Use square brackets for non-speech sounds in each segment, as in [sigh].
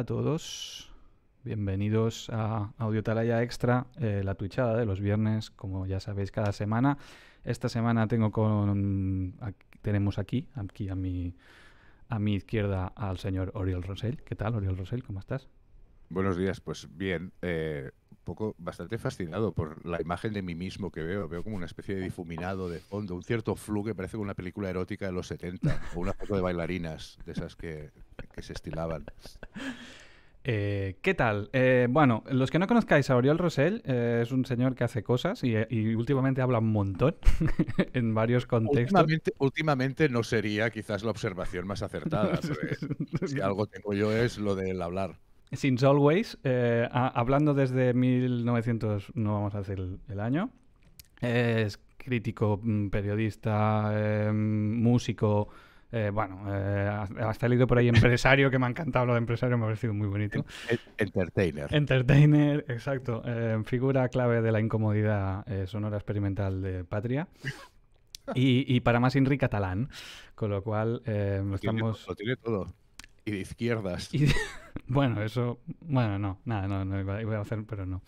a todos. Bienvenidos a Audio Talaya Extra, eh, la twitchada de los viernes, como ya sabéis, cada semana. Esta semana tengo con tenemos aquí, aquí a mi a mi izquierda al señor Oriol Rosell. ¿Qué tal, Oriol Rosell? ¿Cómo estás? Buenos días, pues bien, eh, poco bastante fascinado por la imagen de mí mismo que veo. Veo como una especie de difuminado de fondo, un cierto flu que parece una película erótica de los 70 o una foto de bailarinas, de esas que, que se estilaban. [laughs] Eh, ¿Qué tal? Eh, bueno, los que no conozcáis a Oriol Rosell, eh, es un señor que hace cosas y, últimamente habla un montón [laughs] en varios contextos. Últimamente, no sería quizás la observación más acertada. [laughs] si algo tengo yo es lo del hablar. Since Always, hablando desde 1900, no vamos a hacer el año, es crítico, mm, periodista, em, músico, eh, bueno, eh, ha salido por ahí empresario, que me ha encantado lo de empresario, me ha parecido muy bonito. Entertainer. Entertainer, exacto. Eh, figura clave de la incomodidad sonora experimental de Patria. Y, para más Enrique Catalán, con lo cual estamos... lo tiene todo. Y de izquierdas. [laughs] Bueno, eso... Bueno, no, nada, no, no iba, iba a hacer, pero no.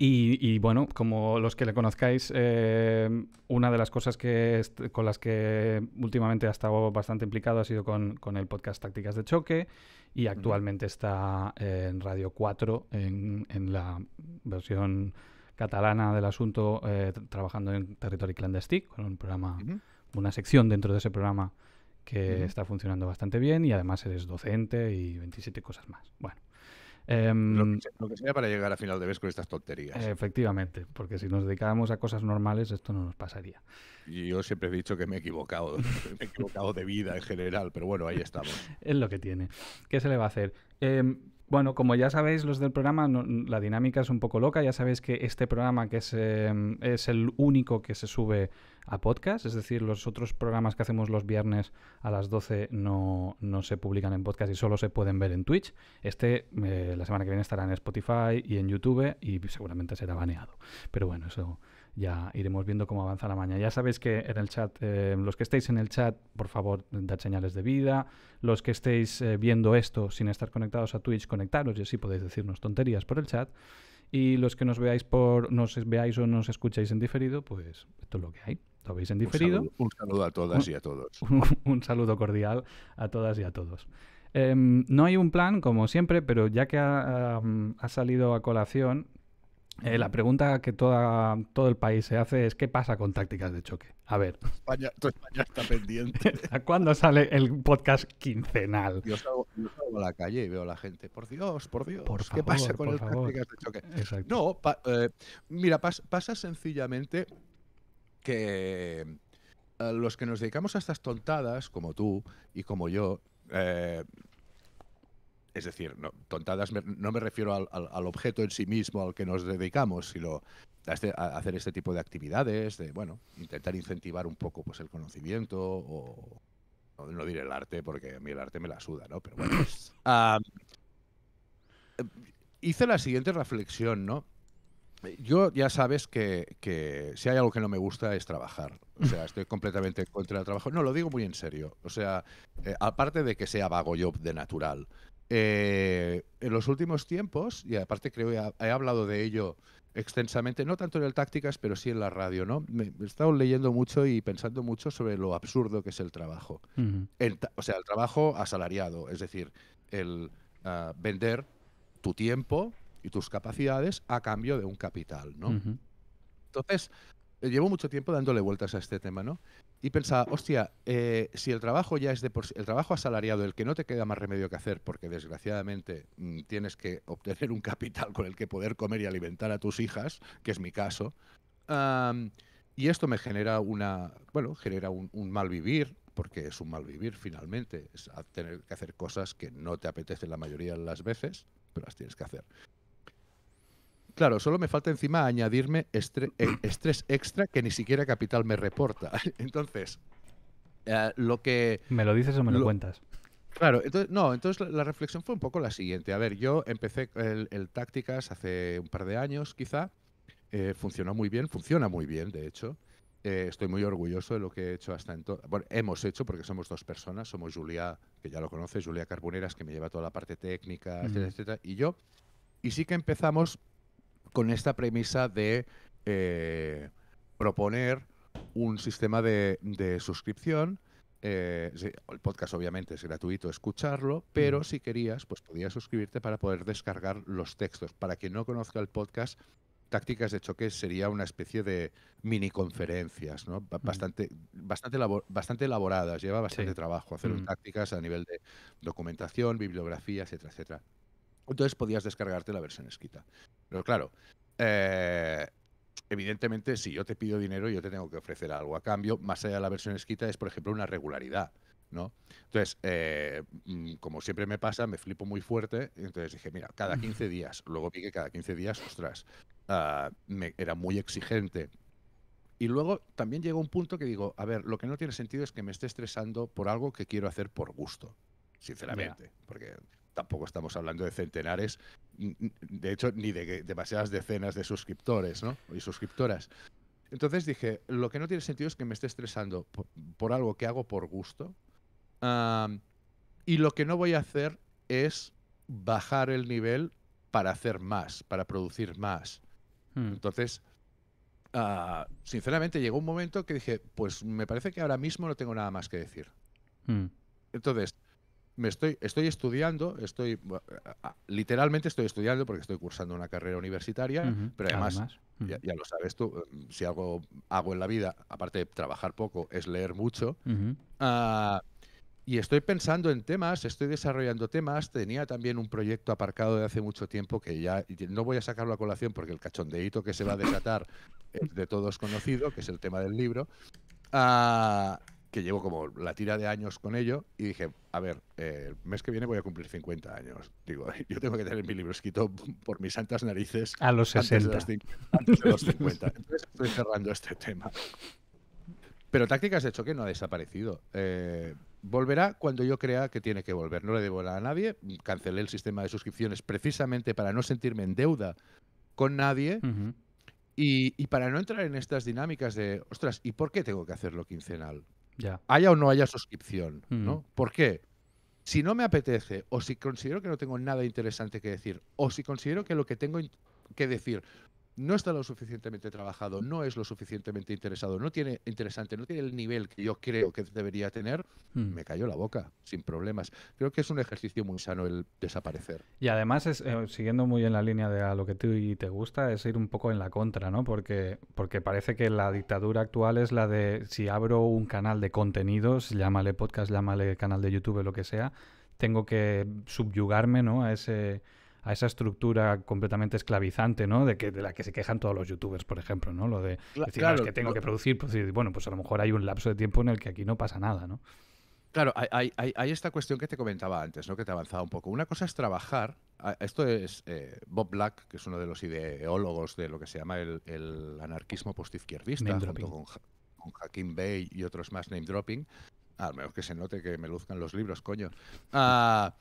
Y, bueno, como los que le conozcáis, eh, una de las cosas que con las que últimamente ha estado bastante implicado ha sido con, el podcast Tácticas de Choque y actualmente está en Radio 4 en, la versión catalana del asunto, eh, trabajando en Territory Clandestine, con un programa, una sección dentro de ese programa que está funcionando bastante bien y además eres docente y 27 cosas más. Bueno, Em, lo, que sea, para llegar a final de mes con estas tonterías. Efectivamente, porque si nos dedicábamos a cosas normales, esto no nos pasaría. Y yo siempre he dicho que me he equivocado, [laughs] me he equivocado de vida en general, pero bueno, ahí estamos. [laughs] es lo que tiene. ¿Qué se le va a hacer? Em, bueno, como ya sabéis los del programa, la dinámica es un poco loca. Ya sabéis que este programa, que es, em, es el único que se sube a podcast, es decir, los otros programas que hacemos los viernes a las 12 no, se publican en podcast y solo se pueden ver en Twitch. Este eh, la semana que viene estará en Spotify y en YouTube y seguramente será baneado. Pero bueno, eso ya iremos viendo cómo avanza la mañana. Ya sabéis que en el chat, eh, los que estéis en el chat, por favor, dad señales de vida. Los que estéis eh, viendo esto sin estar conectados a Twitch, conectaros y así podéis decirnos tonterías por el chat. Y los que nos veáis por nos veáis o nos escucháis en diferido, pues esto es lo que hay. Lo veis en diferido. Un saludo, a todas y a todos. [laughs] Un, saludo cordial a todas y a todos. Em, no hay un plan, como siempre, pero ya que ha salido a colación, eh, la pregunta que toda, todo el país se hace es ¿qué pasa con tácticas de choque? A ver. [laughs] España, España está pendiente. [laughs] ¿A cuándo sale el podcast quincenal? Yo salgo, a la calle y veo a la gente. Por Dios, por Dios. ¿Qué pasa con las tácticas de choque? No, eh, mira, pasa sencillamente que eh, los que nos dedicamos a estas tontadas, como tú y como yo, eh, es decir, no, tontadas, me, no me refiero al, objeto en sí mismo al que nos dedicamos, sino este, a, hacer este tipo de actividades, de, bueno, intentar incentivar un poco pues, el conocimiento o... No, diré el arte porque a mí el arte me la suda, ¿no? Pero bueno. [laughs] hice la siguiente reflexión, ¿no? Yo ya sabes que, si hay algo que no me gusta es trabajar. O sea, estoy completamente contra el trabajo. No, lo digo muy en serio. O sea, eh, aparte de que sea vago yo de natural, eh, en los últimos tiempos, y aparte creo que he hablado de ello extensamente, no tanto en el Tácticas, pero sí en la radio, ¿no? Me, he estado leyendo mucho y pensando mucho sobre lo absurdo que es el trabajo. o sea, el trabajo asalariado, es decir, el ah, vender tu tiempo y tus capacidades a cambio de un capital, ¿no? Entonces, eh, llevo mucho tiempo dándole vueltas a este tema, ¿no? Y pensaba, hostia, eh, si el trabajo ya es de el trabajo asalariado, el que no te queda más remedio que hacer, porque desgraciadamente mm, tienes que obtener un capital con el que poder comer y alimentar a tus hijas, que es mi caso, y esto me genera una, bueno, genera un, un mal vivir, porque es un mal vivir finalmente, es tener que hacer cosas que no te apetecen la mayoría de las veces, pero las tienes que hacer. Claro, solo me falta encima añadirme e-, estrés extra que ni siquiera Capital me reporta. [laughs] Entonces, eh, lo que... ¿Me lo dices o me lo, cuentas? Claro, entonces, no, entonces la reflexión fue un poco la siguiente. A ver, yo empecé el, Tácticas hace un par de años, quizá. Eh, funcionó muy bien, funciona muy bien, de hecho. Eh, estoy muy orgulloso de lo que he hecho hasta entonces. Bueno, hemos hecho, porque somos dos personas, somos Julia, que ya lo conoces, Julia Carboneras, que me lleva toda la parte técnica, etcétera, etcétera, y yo. Y sí que empezamos con esta premisa de eh, proponer un sistema de, suscripción. Eh, el podcast obviamente es gratuito escucharlo, pero si querías, pues podías suscribirte para poder descargar los textos. Para quien no conozca el podcast, Tácticas de Choque sería una especie de mini conferencias, ¿no? Bastante, bastante, elaboradas, lleva bastante trabajo hacer mm. tácticas a nivel de documentación, bibliografía, etcétera, etcétera. Entonces podías descargarte la versión escrita. Pero claro, eh, evidentemente, si yo te pido dinero, yo te tengo que ofrecer algo a cambio. Más allá de la versión escrita, es, por ejemplo, una regularidad. ¿no? Entonces, eh, mm, como siempre me pasa, me flipo muy fuerte. Entonces dije, mira, cada 15 días. Luego vi que cada 15 días, ostras, ah, era muy exigente. Y luego también llegó un punto que digo, a ver, lo que no tiene sentido es que me esté estresando por algo que quiero hacer por gusto, sinceramente. Porque tampoco estamos hablando de centenares, de hecho, ni de demasiadas decenas de suscriptores ¿no? y suscriptoras. Entonces dije, lo que no tiene sentido es que me esté estresando por, algo que hago por gusto. y lo que no voy a hacer es bajar el nivel para hacer más, para producir más. Hmm. Entonces, ah, sinceramente, llegó un momento que dije, pues me parece que ahora mismo no tengo nada más que decir. Hmm. Entonces, me estoy, estoy estudiando, estoy literalmente estoy estudiando porque estoy cursando una carrera universitaria, pero además, ya, lo sabes tú, mm, si algo hago en la vida, aparte de trabajar poco, es leer mucho. Ah, y estoy pensando en temas, estoy desarrollando temas. Tenía también un proyecto aparcado de hace mucho tiempo que ya no voy a sacarlo a colación porque el cachondeíto que se va a desatar es de todos conocido, que es el tema del libro. Ah, que llevo como la tira de años con ello y dije, a ver, eh, el mes que viene voy a cumplir 50 años. Digo, [laughs] yo tengo que tener mi libro escrito por mis santas narices. A los 60. Antes de, los 50. [laughs] Entonces estoy cerrando este tema. Pero tácticas de choque no ha desaparecido. Eh, volverá cuando yo crea que tiene que volver. No le debo nada a nadie. Cancelé el sistema de suscripciones precisamente para no sentirme en deuda con nadie. y, y para no entrar en estas dinámicas de, ostras, ¿y por qué tengo que hacerlo quincenal? Haya o no haya suscripción, ¿no? ¿Por qué? Si no me apetece, o si considero que no tengo nada interesante que decir, o si considero que lo que tengo que decir no está lo suficientemente trabajado, no es lo suficientemente interesado, no tiene interesante, no tiene el nivel que yo creo que debería tener, hmm. me cayó la boca, sin problemas. Creo que es un ejercicio muy sano el desaparecer. Y además, es, eh, siguiendo muy en la línea de lo que tú y te gusta, es ir un poco en la contra, ¿no? Porque, porque parece que la dictadura actual es la de si abro un canal de contenidos, llámale podcast, llámale canal de YouTube, lo que sea, tengo que subyugarme, ¿no? A ese a esa estructura completamente esclavizante, ¿no? De, que, de la que se quejan todos los youtubers, por ejemplo, ¿no? Lo de decir, que tengo que producir, pues, bueno, pues a lo mejor hay un lapso de tiempo en el que aquí no pasa nada, ¿no? Claro, hay, esta cuestión que te comentaba antes, ¿no? Que te avanzaba un poco. Una cosa es trabajar. Ah, esto es eh, Bob Black, que es uno de los ideólogos de lo que se llama el, anarquismo postizquierdista, junto con, Hakim Bey y otros más name dropping. Ah, a lo mejor que se note que me luzcan los libros, coño. Ah,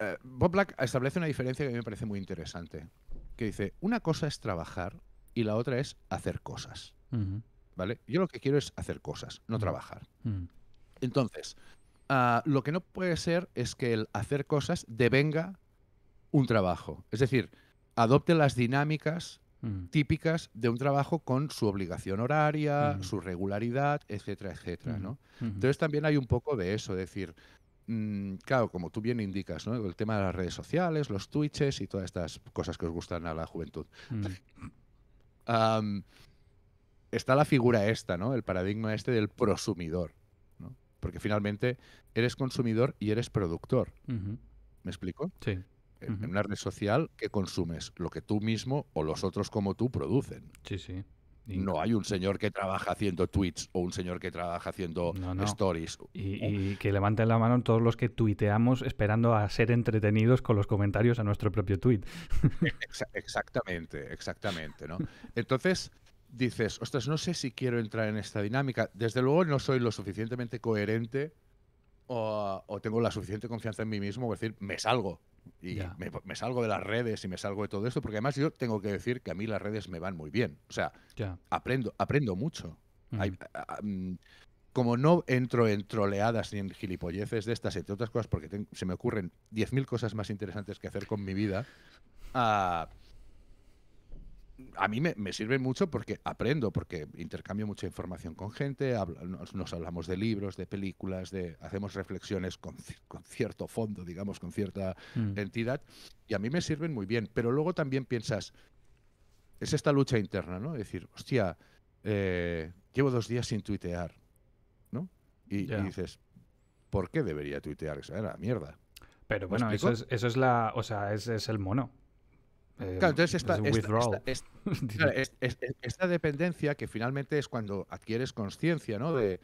eh, Bob Black establece una diferencia que a mí me parece muy interesante, que dice, una cosa es trabajar y la otra es hacer cosas. ¿Vale? Yo lo que quiero es hacer cosas, no trabajar. Entonces, ah, lo que no puede ser es que el hacer cosas devenga un trabajo. Es decir, adopte las dinámicas típicas de un trabajo con su obligación horaria, su regularidad, etcétera, etcétera, Entonces también hay un poco de eso, es decir, Mm, claro, como tú bien indicas, ¿no? el tema de las redes sociales, los twitches y todas estas cosas que os gustan a la juventud. Mm. está la figura esta, ¿no? El paradigma este del prosumidor, Porque finalmente eres consumidor y eres productor. ¿Me explico? Sí. En una red social que consumes lo que tú mismo o los otros como tú producen. Sí, sí. No hay un señor que trabaja haciendo tweets o un señor que trabaja haciendo stories. Y, que levanten la mano todos los que tuiteamos esperando a ser entretenidos con los comentarios a nuestro propio tweet. [laughs] Exactamente, exactamente, ¿no? Entonces dices, ostras, no sé si quiero entrar en esta dinámica. Desde luego no soy lo suficientemente coherente o, tengo la suficiente confianza en mí mismo, es decir, me salgo. Y me, salgo de las redes y me salgo de todo esto, porque además yo tengo que decir que a mí las redes me van muy bien. O sea, aprendo, aprendo mucho. Mm, como no entro en troleadas ni en gilipolleces de estas, entre otras cosas, porque se me ocurren 10.000 cosas más interesantes que hacer con mi vida, ah, a mí me, me sirven mucho porque aprendo, porque intercambio mucha información con gente, nos, hablamos de libros, de películas, de hacemos reflexiones con, cierto fondo, digamos, con cierta mm. entidad, y a mí me sirven muy bien. Pero luego también piensas, es esta lucha interna, ¿no? Es decir, hostia, eh, llevo dos días sin tuitear, ¿no? Y, dices, ¿por qué debería tuitear? Esa era la mierda. Pero bueno, eso es, eso es, la. O sea, es el mono. Eh, claro, entonces esta, dependencia que finalmente es cuando adquieres conciencia de,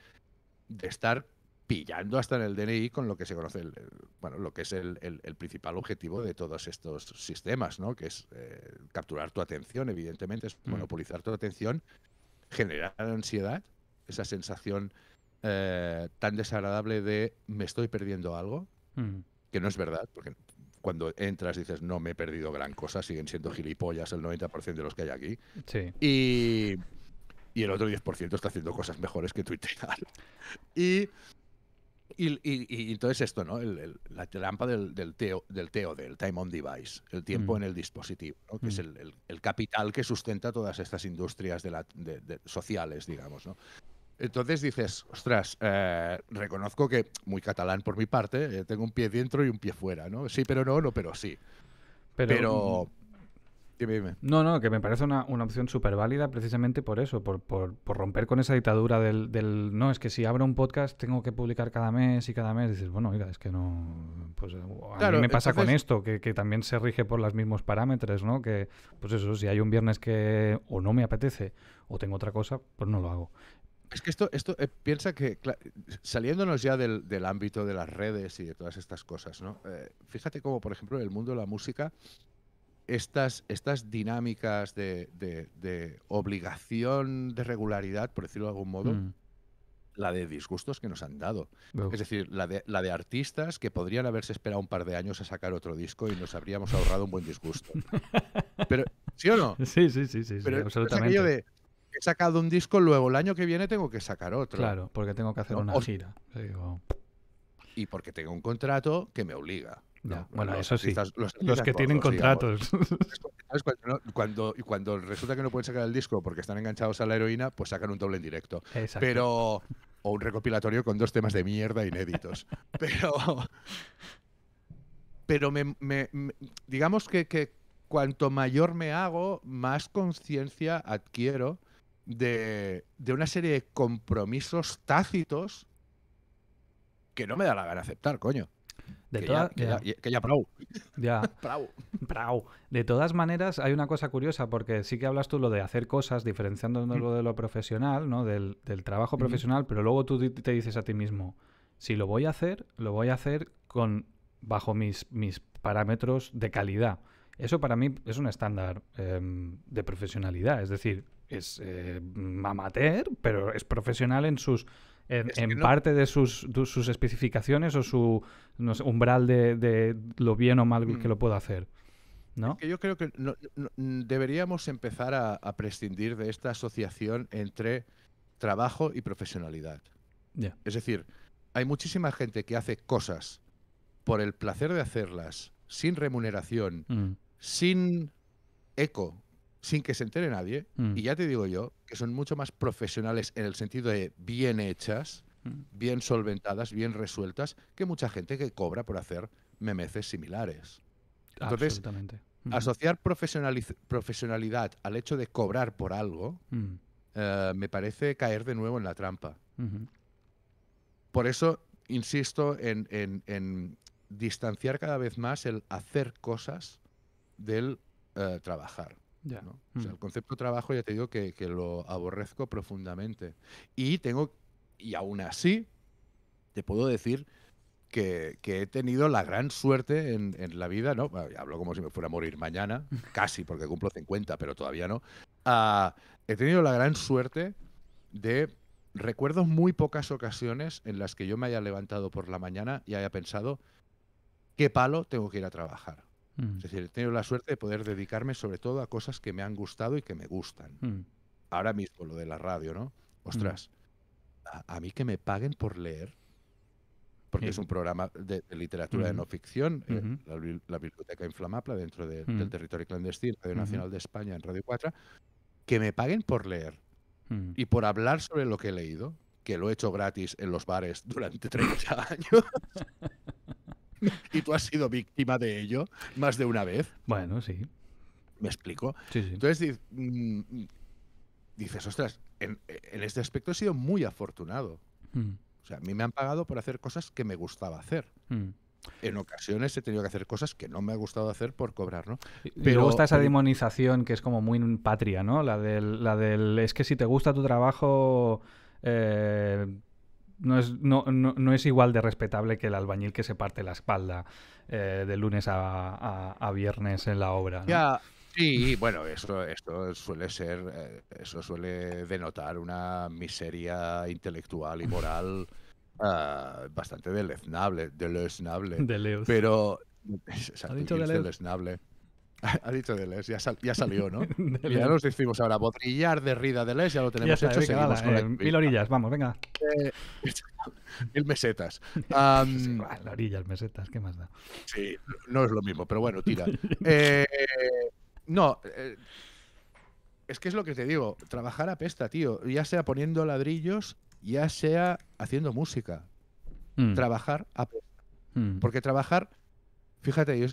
estar pillando hasta en el DNI con lo que se conoce, bueno, lo que es el, principal objetivo de todos estos sistemas, ¿no? que es eh, capturar tu atención, evidentemente, es mm. monopolizar tu atención, generar ansiedad, esa sensación eh, tan desagradable de me estoy perdiendo algo, mm. que no es verdad, porque cuando entras dices, no me he perdido gran cosa, siguen siendo gilipollas el 90% de los que hay aquí. Y, el otro 10% está haciendo cosas mejores que Twitter [laughs] Y, y, y, entonces esto, ¿no? la trampa del, del, teo, del TOD, el Time on Device, el tiempo mm. en el dispositivo, que es mm. el, capital que sustenta todas estas industrias de sociales, digamos, ¿no? Entonces dices, ostras, eh, reconozco que, muy catalán por mi parte, eh, tengo un pie dentro y un pie fuera, ¿no? Sí, pero no, no, pero sí. Pero... Dime, dime. No, no, que me parece una, opción súper válida precisamente por eso, por, por, romper con esa dictadura del, No, es que si abro un podcast tengo que publicar cada mes y cada mes. Dices, bueno, mira, es que no... Pues eh, a claro, mí me pasa con esto, que, que también se rige por los mismos parámetros, ¿no? Que, pues eso, si hay un viernes que o no me apetece o tengo otra cosa, pues no lo hago. Es que esto, esto eh, piensa que, saliéndonos ya del, ámbito de las redes y de todas estas cosas, ¿no? Eh, fíjate cómo, por ejemplo, en el mundo de la música, estas, estas dinámicas de, de, obligación de regularidad, por decirlo de algún modo, mm. la de disgustos que nos han dado. Es decir, la de, la de artistas que podrían haberse esperado un par de años a sacar otro disco y nos habríamos ahorrado un buen disgusto. [laughs] Pero, ¿sí o no? Sí, sí, sí, sí, sí absolutamente. Es de, he sacado un disco, luego el año que viene tengo que sacar otro. Claro, porque tengo que hacer una gira. Y porque tengo un contrato que me obliga. bueno, eso sí. Los, que tienen contratos. [laughs] Cuando, cuando, resulta que no pueden sacar el disco porque están enganchados a la heroína, pues sacan un doble en directo. Exacto. Pero. O un recopilatorio con dos temas de mierda inéditos. [laughs] pero. Pero me, digamos que, cuanto mayor me hago, más conciencia adquiero de, una serie de compromisos tácitos que no me da la gana aceptar, coño. De que, ya, que, ya, ya, [laughs] De todas maneras, hay una cosa curiosa, porque sí que hablas tú lo de hacer cosas, diferenciándolo mm. de lo profesional, ¿no? Del, trabajo mm. profesional, pero luego tú te dices a ti mismo, si lo voy a hacer, lo voy a hacer con bajo mis, mis parámetros de calidad. Eso para mí es un estándar em, de profesionalidad. Es decir, es eh, amateur, pero es profesional en sus en, parte de sus, sus, especificaciones o su umbral de, lo bien o mal mm. que lo pueda hacer. ¿No? yo creo que deberíamos empezar a, prescindir de esta asociación entre trabajo y profesionalidad. Es decir, hay muchísima gente que hace cosas por el placer de hacerlas, sin remuneración, mm. sin eco sin que se entere nadie. Mm. Y ya te digo yo que son mucho más profesionales en el sentido de bien hechas, mm. bien solventadas, bien resueltas, que mucha gente que cobra por hacer memeces similares. Entonces, mm. asociar profesionalidad al hecho de cobrar por algo eh, me parece caer de nuevo en la trampa. Por eso insisto en, distanciar cada vez más el hacer cosas del eh, trabajar. Mm. el concepto trabajo ya te digo que, que, lo aborrezco profundamente. Y tengo, y aún así, te puedo decir que, he tenido la gran suerte en, la vida, ¿no? hablo como si me fuera a morir mañana, [laughs] casi, porque cumplo 50, pero todavía no. Ah, he tenido la gran suerte de recuerdo muy pocas ocasiones en las que yo me haya levantado por la mañana y haya pensado, qué palo tengo que ir a trabajar. Mm. Es decir, he tenido la suerte de poder dedicarme sobre todo a cosas que me han gustado y que me gustan. Mm. Ahora mismo lo de la radio, ¿no? Mm. Ostras, a, mí que me paguen por leer, porque es un programa de, literatura de no ficción, eh, la, Biblioteca inflamapla dentro del territorio clandestino, Radio Nacional de España en Radio 4, que me paguen por leer y por hablar sobre lo que he leído, que lo he hecho gratis en los bares [laughs] durante 30 años. [laughs] [laughs] y tú has sido víctima de ello más de una vez. Bueno, sí. ¿Me explico? Entonces mm, dices, ostras, en, este aspecto he sido muy afortunado. Mm. O sea, a mí me han pagado por hacer cosas que me gustaba hacer. Mm. En ocasiones he tenido que hacer cosas que no me ha gustado hacer por cobrar, ¿no? Pero gusta esa demonización que es como muy patria, ¿no? La del, la del es que si te gusta tu trabajo, eh, no es, no, es igual de respetable que el albañil que se parte la espalda eh, de lunes a, viernes en la obra. Ya, sí, bueno, eso, esto suele ser, eh, eso suele denotar una miseria intelectual y moral [laughs] ah, bastante deleznable, deleznable. Deleus. Pero, [laughs] deleznable. [laughs] Ha dicho Deleuze, ya, ya salió, ¿no? [laughs] ya nos decimos ahora, botrillar de Rida Deleuze, ya lo tenemos hecho. Eh, mil orillas, vamos, venga. [laughs] mil mesetas. orillas, mesetas, ¿qué más da? Sí, no es lo mismo, pero bueno, tira. Eh, no, eh, es que es lo que te digo, trabajar apesta, tío. Ya sea poniendo ladrillos, ya sea haciendo música. Mm. Trabajar apesta. Mm. Porque trabajar, fíjate, yo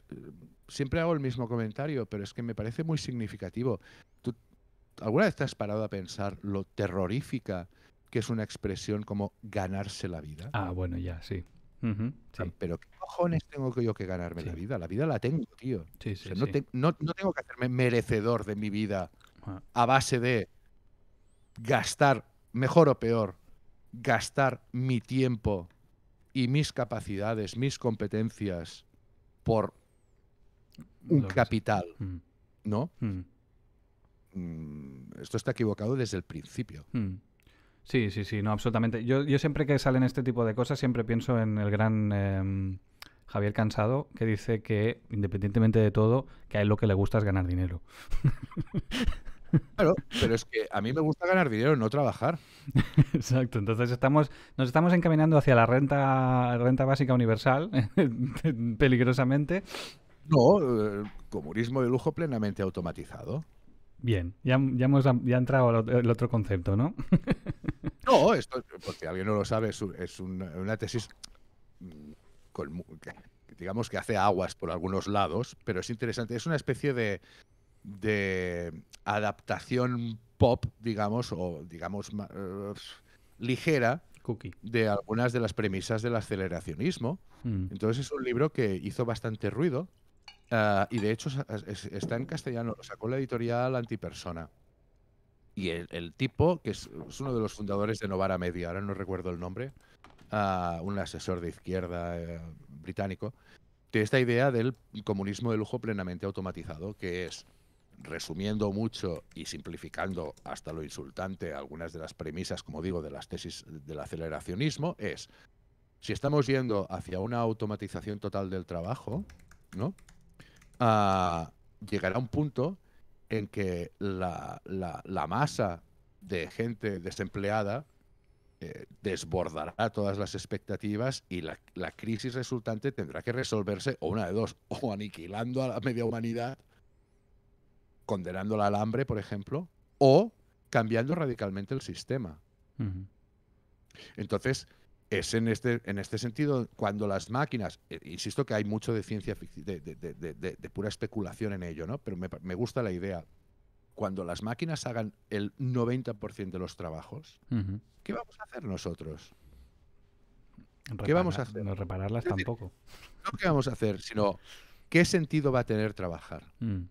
siempre hago el mismo comentario, pero es que me parece muy significativo. ¿Tú alguna vez te has parado a pensar lo terrorífica que es una expresión como ganarse la vida? Ah, bueno, ya, sí. Pero ¿qué cojones tengo yo que ganarme la vida? La vida la tengo, tío. no, tengo que hacerme merecedor de mi vida ah. a base de gastar, mejor o peor, gastar mi tiempo y mis capacidades, mis competencias por un capital, mm. ¿no? Mm. Mm, esto está equivocado desde el principio. Sí, sí, sí, no, absolutamente. Yo, siempre que salen este tipo de cosas, siempre pienso en el gran... Em, Javier Cansado, que dice que, independientemente de todo, que a él lo que le gusta es ganar dinero. Claro, [laughs] pero es que a mí me gusta ganar dinero, no trabajar. Exacto, entonces estamos, nos estamos encaminando hacia la renta, renta básica universal, [laughs] peligrosamente, no, eh, comunismo de lujo plenamente automatizado. Bien, ya, ya hemos ya entrado el otro concepto, ¿no? [laughs] no, esto, porque alguien no lo sabe, es, una, tesis mm, digamos que hace aguas por algunos lados, pero es interesante. Es una especie de, adaptación pop, digamos, o digamos eh, ligera Cookie. de algunas de las premisas del aceleracionismo. Mm. Entonces es un libro que hizo bastante ruido Ah, y de hecho está en castellano, sacó la editorial Antipersona. Y el, tipo, que es, uno de los fundadores de Novara Media, ahora no recuerdo el nombre, ah, un asesor de izquierda eh, británico, de esta idea del comunismo de lujo plenamente automatizado, que es, resumiendo mucho y simplificando hasta lo insultante algunas de las premisas, como digo, de las tesis del aceleracionismo, es, si estamos yendo hacia una automatización total del trabajo, ¿no? uh, llegará un punto en que la, la, masa de gente desempleada eh, desbordará todas las expectativas y la, crisis resultante tendrá que resolverse o una de dos, [laughs] o aniquilando a la media humanidad, condenándola al hambre, por ejemplo, o cambiando radicalmente el sistema. Entonces, es en este, en este sentido cuando las máquinas, eh, insisto que hay mucho de ciencia de, de, pura especulación en ello, ¿no? Pero me, gusta la idea. Cuando las máquinas hagan el 90% de los trabajos, ¿qué vamos a hacer nosotros? ¿Qué vamos a hacer? No repararlas tampoco. No qué vamos a hacer, sino qué sentido va a tener trabajar mm.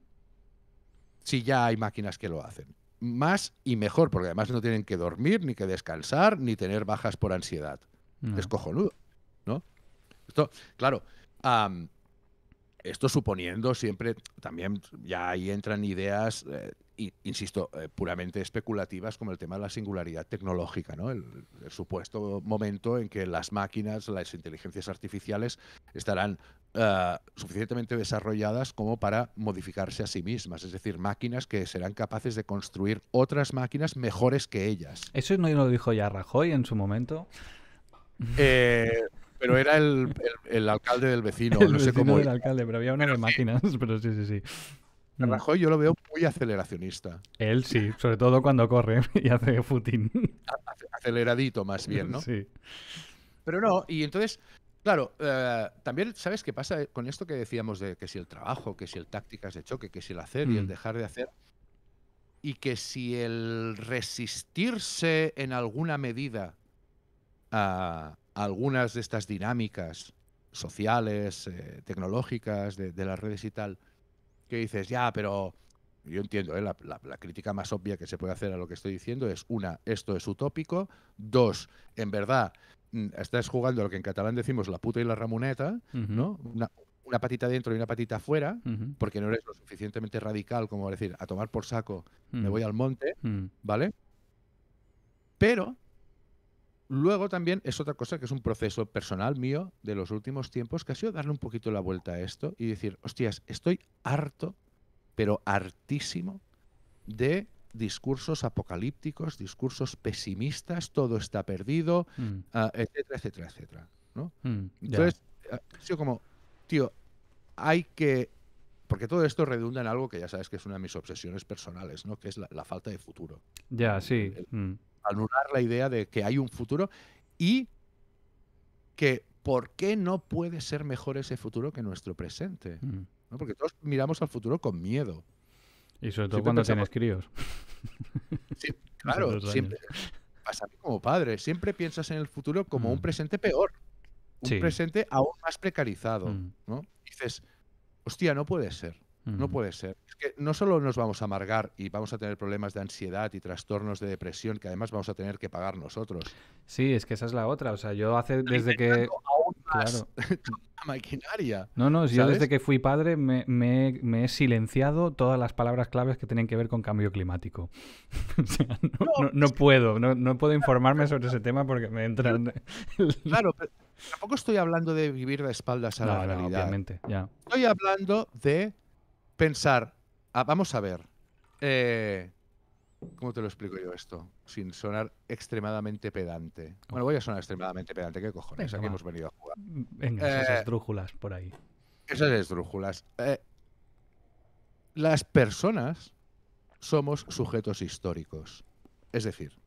si ya hay máquinas que lo hacen. Más y mejor, porque además no tienen que dormir, ni que descansar, ni tener bajas por ansiedad. Mm. Es cojonudo, ¿no? Esto, claro, esto suponiendo siempre, también ya ahí entran ideas, eh, insisto, eh, puramente especulativas como el tema de la singularidad tecnológica, ¿no? El, supuesto momento en que las máquinas, las inteligencias artificiales estarán eh, suficientemente desarrolladas como para modificarse a sí mismas, es decir, máquinas que serán capaces de construir otras máquinas mejores que ellas. Eso no lo dijo ya Rajoy en su momento. Eh, pero era el, alcalde del vecino. no sé cómo el alcalde, pero había una de máquinas, pero sí, sí, sí. Mm. Rajoy yo lo veo muy aceleracionista. Él sí, sobre todo cuando corre [laughs] y hace footing. Aceleradito más bien, ¿no? Sí. Pero no, y entonces, claro, eh, también, ¿sabes qué pasa con esto que decíamos de que si el trabajo, que si el tácticas de choque, que si el hacer y el mm. dejar de hacer? Y que si el resistirse en alguna medida a algunas de estas dinámicas sociales, eh, tecnológicas, de, las redes y tal, que dices, ya, pero yo entiendo, eh, la, crítica más obvia que se puede hacer a lo que estoy diciendo es, una, esto es utópico, dos, en verdad, mm, estás jugando lo que en catalán decimos la puta y la ramuneta, ¿no? Una, patita dentro y una patita fuera, porque no eres lo suficientemente radical como decir, a tomar por saco, me voy al monte, ¿vale? Pero Luego también es otra cosa que es un proceso personal mío de los últimos tiempos que ha sido darle un poquito la vuelta a esto y decir, hostias, estoy harto, pero hartísimo de discursos apocalípticos, discursos pesimistas, todo está perdido, mm. ah, etcétera, etcétera, etcétera. ¿no? Mm, Entonces, ah, ha sido como, tío, hay que porque todo esto redunda en algo que ya sabes que es una de mis obsesiones personales, ¿no? Que es la, falta de futuro. Ya, sí. Mm anular la idea de que hay un futuro y que por qué no puede ser mejor ese futuro que nuestro presente. Mm. Porque todos miramos al futuro con miedo. Y sobre todo cuando tienes críos. [laughs] Sí, [laughs] claro, siempre. Pasa a mí como padre. Siempre piensas en el futuro como un mm. presente peor. Un presente aún más precarizado. Mm. ¿no? Dices, hostia, no puede ser. No puede ser no solo nos vamos a amargar y vamos a tener problemas de ansiedad y trastornos de depresión que además vamos a tener que pagar nosotros. Sí, es que esa es la otra. O sea, yo hace desde que... claro. [laughs] maquinaria. No, no, yo desde que fui padre me, he silenciado todas las palabras claves que tienen que ver con cambio climático. [laughs] no, puedo, no, puedo informarme sobre ese tema porque me entran... [laughs] claro, pero tampoco estoy hablando de vivir de espaldas a la realidad. Obviamente, ya. Estoy hablando de pensar, Ah, vamos a ver. Eh, ¿Cómo te lo explico yo esto? Sin sonar extremadamente pedante. Bueno, voy a sonar extremadamente pedante, ¿qué cojones? Aquí hemos venido a jugar. esas eh, esdrújulas por ahí. Esas esdrújulas. Eh, las personas somos sujetos históricos. Es decir,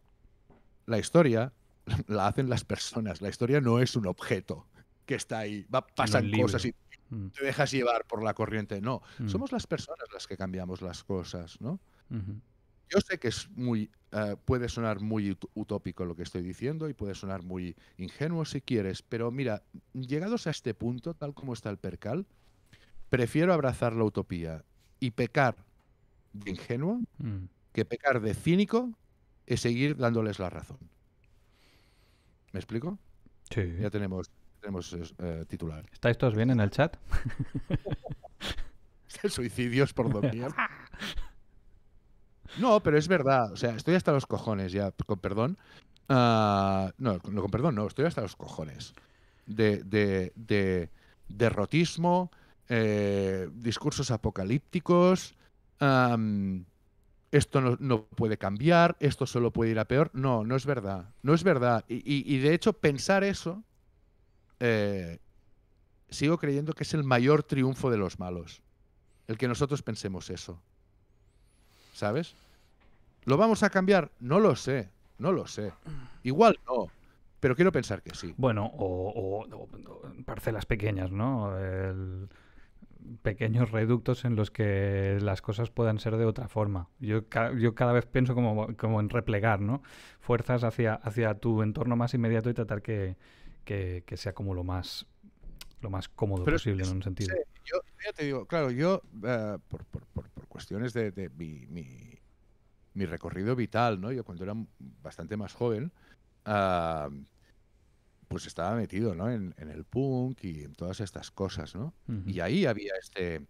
la historia [laughs] la hacen las personas. La historia no es un objeto que está ahí. Va, pasan cosas y Mm. te dejas llevar por la corriente, no. Mm. Somos las personas las que cambiamos las cosas, ¿no? Yo sé que es muy, eh, puede sonar muy utópico lo que estoy diciendo y puede sonar muy ingenuo si quieres, pero mira, llegados a este punto, tal como está el percal, prefiero abrazar la utopía y pecar de ingenuo mm. que pecar de cínico y seguir dándoles la razón. ¿Me explico? Sí. Ya tenemos tenemos eh, titular. ¿Estáis todos bien en el chat? [laughs] Suicidios por doquier. [laughs] No, pero es verdad. O sea, estoy hasta los cojones ya, con perdón. Ah, no, con, perdón, no, estoy hasta los cojones. De, de, derrotismo, eh, discursos apocalípticos. esto no, puede cambiar, esto solo puede ir a peor. No, no es verdad. No es verdad. y de hecho, pensar eso eh, sigo creyendo que es el mayor triunfo de los malos. El que nosotros pensemos eso. ¿Sabes? ¿Lo vamos a cambiar? No lo sé, no lo sé. Igual no, pero quiero pensar que sí. Bueno, o, parcelas pequeñas, ¿no? pequeños reductos en los que las cosas puedan ser de otra forma. Yo, yo cada vez pienso como, como en replegar, ¿no? Fuerzas hacia, hacia tu entorno más inmediato y tratar que, que, sea como lo más lo más cómodo posible en un sentido. yo te digo, claro, yo eh, por, cuestiones de, mi, recorrido vital, ¿no? Yo cuando era bastante más joven, ah, pues estaba metido, En, el punk y en todas estas cosas, ¿no? Y ahí había este,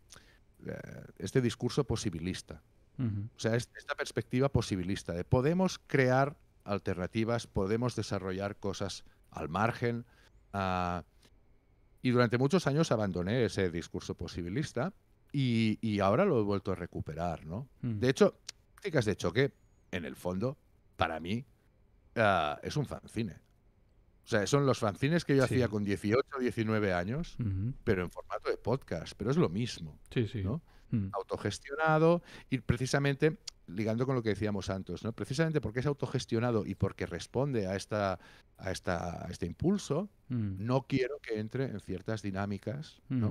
eh, este discurso posibilista. O sea, esta perspectiva posibilista de podemos crear alternativas, podemos desarrollar cosas al margen. Ah, y durante muchos años abandoné ese discurso posibilista y, ahora lo he vuelto a recuperar, ¿no? Mm. De hecho, chicas de Choque, en el fondo, para mí, ah, es un fanzine. O sea, son los fanzines que yo hacía con 18 19 años, pero en formato de podcast, pero es lo mismo. Sí, sí. Mm. Autogestionado y precisamente ligando con lo que decíamos antes, ¿no? precisamente porque es autogestionado y porque responde a, esta, a, esta, este impulso, mm. no quiero que entre en ciertas dinámicas mm.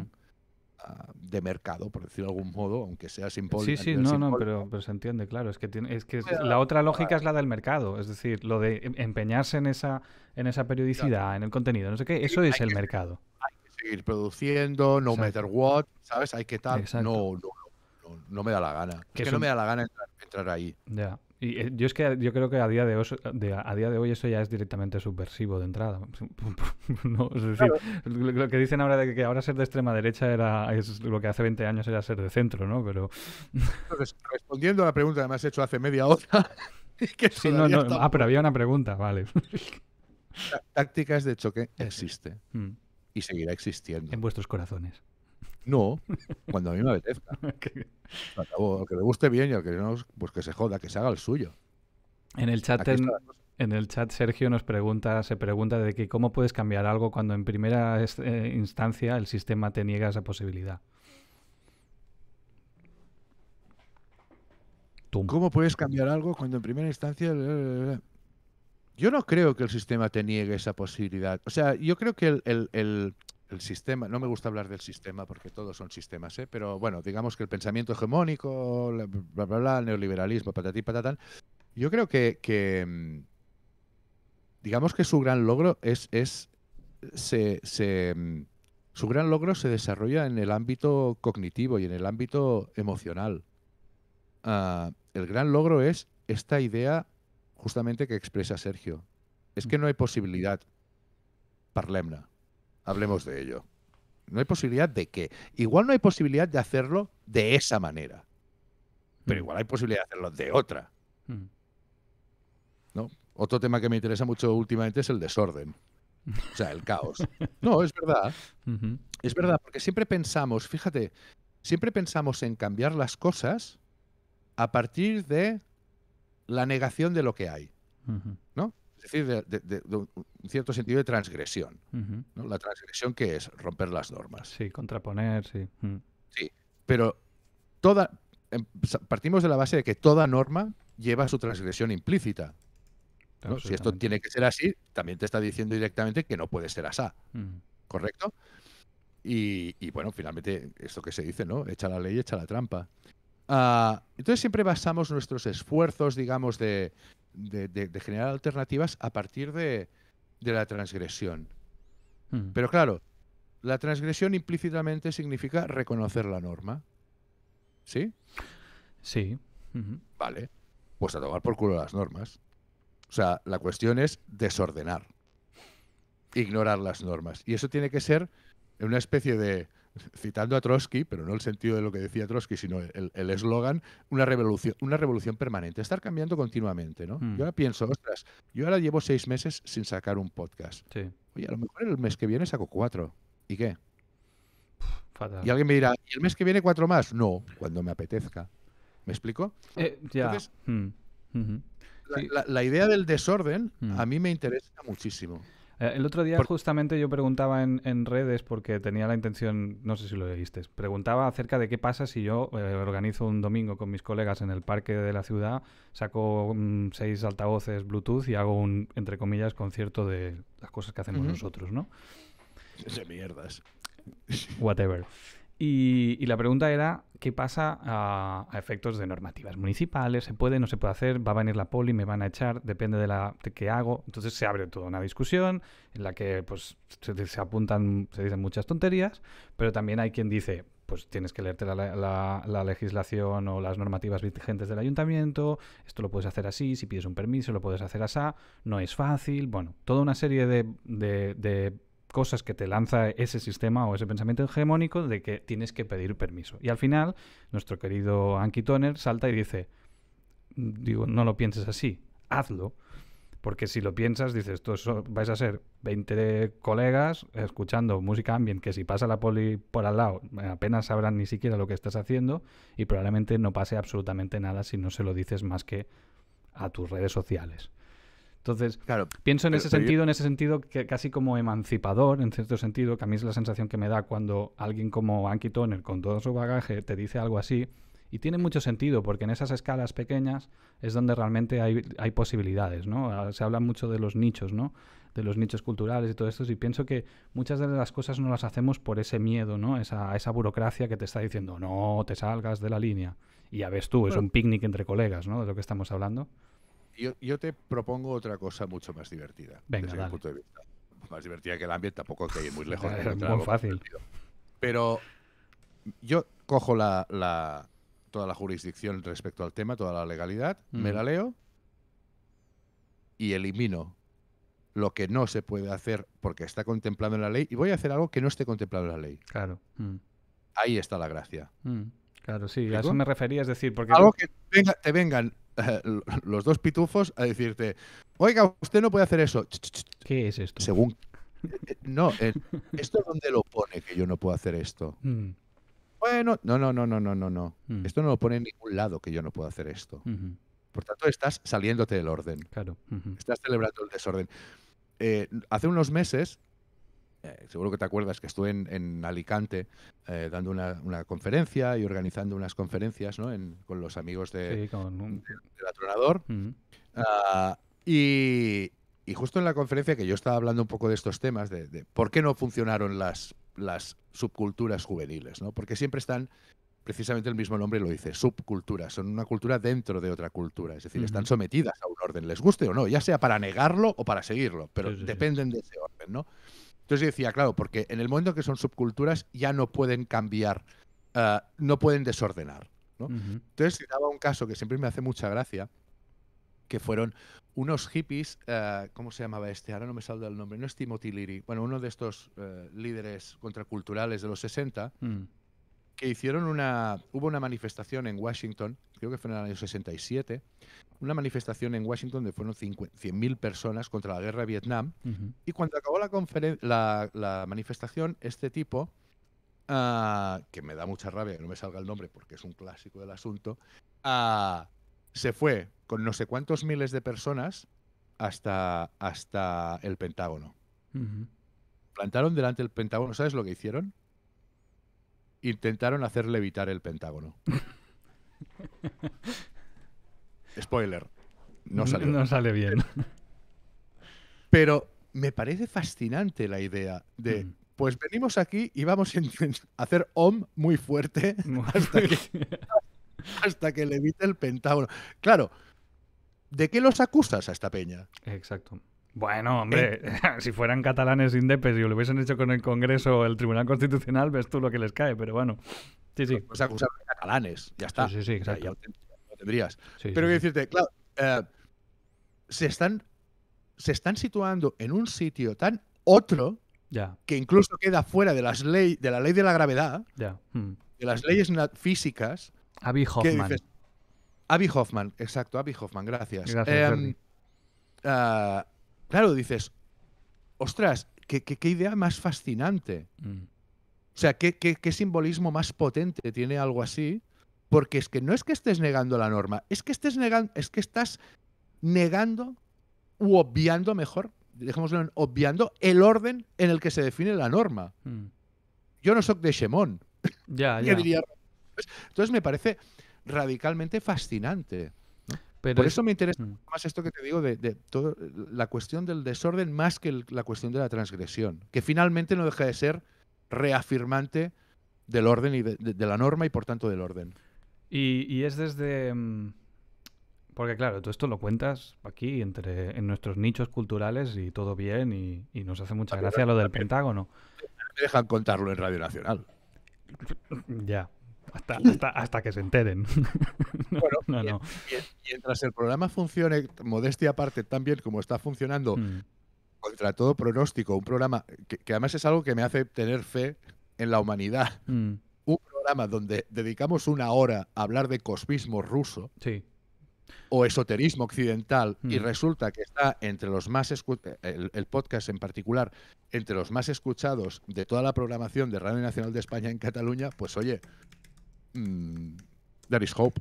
ah, de mercado, por decirlo de algún modo, aunque sea simbólico. Sí, sí, no, no, pero, se entiende, claro. Es que, tiene, es que la otra lógica es la del mercado, es decir, lo de em, empeñarse en esa, en esa periodicidad, en el contenido, no sé qué, eso es el mercado. Hay que seguir produciendo, no matter what, ¿sabes? Hay que tal, no, no no, me da la gana. que, no me da la gana entrar, ahí. Ya. Y eh, yo es que yo creo que a día de hoy, a día de hoy eso ya es directamente subversivo de entrada. [laughs] es decir, lo, que dicen ahora de que ahora ser de extrema derecha era es lo que hace 20 años era ser de centro, ¿no? Pero [laughs] respondiendo a la pregunta que me has hecho hace media hora, [laughs] que ah, pero había una pregunta, vale. es de choque existe mm. y seguirá existiendo en vuestros corazones. No, cuando a mí me apetezca. [laughs] Al que le guste bien y al que no, pues que se joda, que se haga el suyo. En el chat, Sergio nos pregunta, se pregunta de que cómo puedes cambiar algo cuando en primera eh, instancia el sistema te niega esa posibilidad. ¿Cómo puedes cambiar algo cuando en primera instancia... Yo no creo que el sistema te niegue esa posibilidad. O sea, yo creo que el el sistema, no me gusta hablar del sistema porque todos son sistemas, ¿eh? pero bueno, digamos que el pensamiento hegemónico, bla, bla, bla, el neoliberalismo, patatí, patatán, yo creo que, mm, digamos que su gran logro es, es se, mm, su gran logro se desarrolla en el ámbito cognitivo y en el ámbito emocional. Ah, el gran logro es esta idea justamente que expresa Sergio. Es que mm. no hay posibilidad, parlemna Hablemos de ello. No hay posibilidad de que. Igual no hay posibilidad de hacerlo de esa manera. Pero mm. igual hay posibilidad de hacerlo de otra. Mm. ¿No? Otro tema que me interesa mucho últimamente es el desorden. O sea, el caos. [laughs] No, es verdad. Es verdad, porque siempre pensamos, fíjate, siempre pensamos en cambiar las cosas a partir de la negación de lo que hay. ¿No? decir, de, un cierto sentido de transgresión. La transgresión que es romper las normas. Sí, contraponer, sí. Mm. Sí, pero toda, em, partimos de la base de que toda norma lleva su transgresión implícita. Si esto tiene que ser así, también te está diciendo directamente que no puede ser asá. ¿Correcto? Y, y, bueno, finalmente, esto que se dice, ¿no? Echa la ley, echa la trampa. Ah, entonces siempre basamos nuestros esfuerzos, digamos, de, generar alternativas a partir de, la transgresión. Mm. Pero claro, la transgresión implícitamente significa reconocer la norma. ¿Sí? Sí. Vale. Pues a tomar por culo las normas. O sea, la cuestión es desordenar. Ignorar las normas. Y eso tiene que ser una especie de citando a Trotsky, pero no el sentido de lo que decía Trotsky, sino el eslogan, una revolución, una revolución permanente, estar cambiando continuamente. ¿no? Mm. Yo ahora pienso, ostras, yo ahora llevo seis meses sin sacar un podcast. Oye, a lo mejor el mes que viene saco cuatro. ¿Y qué? Y alguien me dirá, ¿y el mes que viene cuatro más? No, cuando me apetezca. ¿Me explico? Eh, Entonces, mm. la, idea del desorden mm. a mí me interesa muchísimo. Eh, el otro día justamente yo preguntaba en, en, redes, porque tenía la intención, no sé si lo leíste, preguntaba acerca de qué pasa si yo eh, organizo un domingo con mis colegas en el parque de la ciudad, saco mm, seis altavoces Bluetooth y hago un, entre comillas, concierto de las cosas que hacemos nosotros, ¿no? mierdas. Whatever. Y, la pregunta era, ¿qué pasa a, efectos de normativas municipales? ¿Se puede, no se puede hacer? ¿Va a venir la poli? ¿Me van a echar? Depende de, la, de qué hago. Entonces se abre toda una discusión en la que pues, se, apuntan, se dicen muchas tonterías, pero también hay quien dice, pues tienes que leerte la, legislación o las normativas vigentes del ayuntamiento, esto lo puedes hacer así, si pides un permiso lo puedes hacer así, no es fácil, bueno, toda una serie de cosas que te lanza ese sistema o ese pensamiento hegemónico de que tienes que pedir permiso. Y al final, nuestro querido Anki Toner salta y dice, digo, no lo pienses así, hazlo. Porque si lo piensas, dices, tú vais a ser 20 colegas escuchando música ambient que si pasa la poli por al lado apenas sabrán ni siquiera lo que estás haciendo y probablemente no pase absolutamente nada si no se lo dices más que a tus redes sociales. Entonces, pienso en ese sentido, en ese sentido que casi como emancipador, en cierto sentido, que a mí es la sensación que me da cuando alguien como Anki Toner, con todo su bagaje, te dice algo así. Y tiene mucho sentido, porque en esas escalas pequeñas es donde realmente hay, posibilidades, ¿no? Ah, se habla mucho de los nichos, ¿no? de los nichos culturales y todo esto, y pienso que muchas de las cosas no las hacemos por ese miedo, ¿no? Esa, esa burocracia que te está diciendo, no, te salgas de la línea. Y ya ves tú, es un picnic entre colegas, ¿no? De lo que estamos hablando yo, te propongo otra cosa mucho más divertida. Venga, de vista. Más divertida que el ambiente, tampoco que hay muy [laughs] lejos. es muy fácil. Pero yo cojo la, toda la jurisdicción respecto al tema, toda la legalidad, mm. me la leo y elimino lo que no se puede hacer porque está contemplado en la ley y voy a hacer algo que no esté contemplado en la ley. Claro. Mm. Ahí está la gracia. Mm, claro, sí, a eso me refería, es decir, porque... Algo que te vengan [laughs] los dos pitufos a decirte, oiga, usted no puede hacer eso. ¿Qué es esto? Según... [laughs] Eh, no, eh, esto es donde lo pone que yo no puedo hacer esto. Mm. Bueno, no, no, no, no, no, no, no. Mm. Esto no lo pone en ningún lado que yo no puedo hacer esto. Por tanto, estás saliéndote del orden. Claro. Estás celebrando el desorden. Eh, hace unos meses eh, seguro que te acuerdas que estuve en, Alicante eh, dando una, conferencia y organizando unas conferencias con los amigos de, del Atronador. Ah, y, justo en la conferencia que yo estaba hablando un poco de estos temas, de, por qué no funcionaron las, subculturas juveniles, ¿no? porque siempre están precisamente el mismo nombre lo dice, subculturas, son una cultura dentro de otra cultura, es decir, están sometidas a un orden, les guste o no, ya sea para negarlo o para seguirlo, pero dependen de ese orden, ¿no? Entonces yo decía, claro, porque en el momento que son subculturas ya no pueden cambiar, eh, no pueden desordenar. ¿no? Entonces daba un caso que siempre me hace mucha gracia, que fueron unos hippies, eh, ¿cómo se llamaba este? Ahora no me salgo el nombre, no es Timothy Leary, bueno, uno de estos eh, líderes contraculturales de los 60, mm. que hicieron una, hubo una manifestación en Washington, creo que fue en el año 67, una manifestación en Washington donde fueron 100.000 personas contra la guerra de Vietnam. Y cuando acabó la, manifestación, este tipo, ah, que me da mucha rabia que no me salga el nombre porque es un clásico del asunto, ah, se fue con no sé cuántos miles de personas hasta, hasta el Pentágono. Plantaron delante del Pentágono, ¿sabes lo que hicieron? Intentaron hacer levitar el Pentágono. [laughs] Spoiler. No sale No sale bien. [laughs] Pero me parece fascinante la idea de, mm. pues venimos aquí y vamos a hacer OM muy fuerte [laughs] [laughs] hasta que, le que el pentágono. Claro, ¿de qué los acusas a esta peña? Exacto. Bueno, hombre, si fueran catalanes indepes y lo hubiesen hecho con el Congreso o el Tribunal Constitucional, ves tú lo que les cae, pero bueno. Sí, sí. Los catalanes, ya está. Sí, sí, exacto. Pero quiero decirte, claro, eh, se, están, se están situando en un sitio tan otro que incluso queda fuera de, las ley, de la ley de la gravedad, hmm. de las leyes físicas. Abby Hoffman. Dices, Abby Hoffman, exacto, Abby Hoffman, gracias. Em, ah, claro, dices, ostras, qué, idea más fascinante. Hmm. O sea, ¿qué, qué, simbolismo más potente tiene algo así porque es que no es que estés negando la norma, es que estés negando, es que estás negando u obviando mejor, dejémoslo en obviando, el orden en el que se define la norma. Hmm. Yo no soy de Shemón. [laughs] Ya, entonces me parece radicalmente fascinante. Por eso me interesa hmm. más esto que te digo de, todo, la cuestión del desorden más que la cuestión de la transgresión, que finalmente no deja de ser reafirmante del orden y de la norma y por tanto del orden. Y, es desde... Mm, porque claro, todo esto lo cuentas aquí entre en nuestros nichos culturales y todo bien y, nos hace mucha gracia lo del Pentágono. No Me dejan contarlo en Radio Nacional. [laughs] Ya, hasta, hasta, que se enteren. [laughs] bueno, no, no. Mientras el programa funcione, modestia aparte, tan bien como está funcionando, mm. contra todo pronóstico, un programa que, además es algo que me hace tener fe en la humanidad. Mm donde dedicamos una hora a hablar de cosmismo ruso o esoterismo occidental y mm. resulta que está entre los más el, el, podcast en particular entre los más escuchados de toda la programación de Radio Nacional de España en Cataluña, pues oye, mm, there is hope.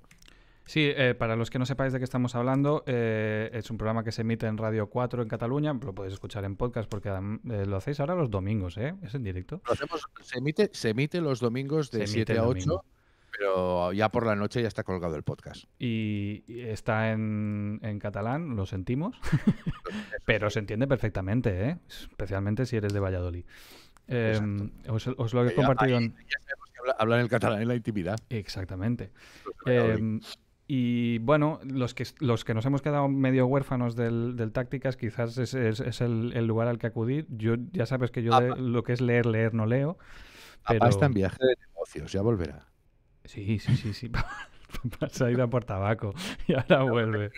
Sí, eh, para los que no sepáis de qué estamos hablando, eh, es un programa que se emite en Radio 4 en Cataluña, lo podéis escuchar en podcast porque eh, lo hacéis ahora los domingos, ¿eh? Es en directo. Lo hacemos, se, emite, se emite los domingos de 7 a 8. pero ya por la noche ya está colgado el podcast. Y, está en, catalán, lo sentimos, [laughs] pero se entiende perfectamente, ¿eh? especialmente si eres de Valladolid. Em, os, lo he compartido. en... hablar, el catalán en la intimidad. Exactamente. Y bueno, los que, los que nos hemos quedado medio huérfanos del, Tácticas, quizás es, el, lugar al que acudir. Yo ya sabes que yo ah, lo que es leer, leer, no leo. Ah, pero... Papá está en viaje de negocios, ya volverá. Sí, sí, sí, sí. [laughs] se ha ido a por tabaco [laughs] y ahora vuelve.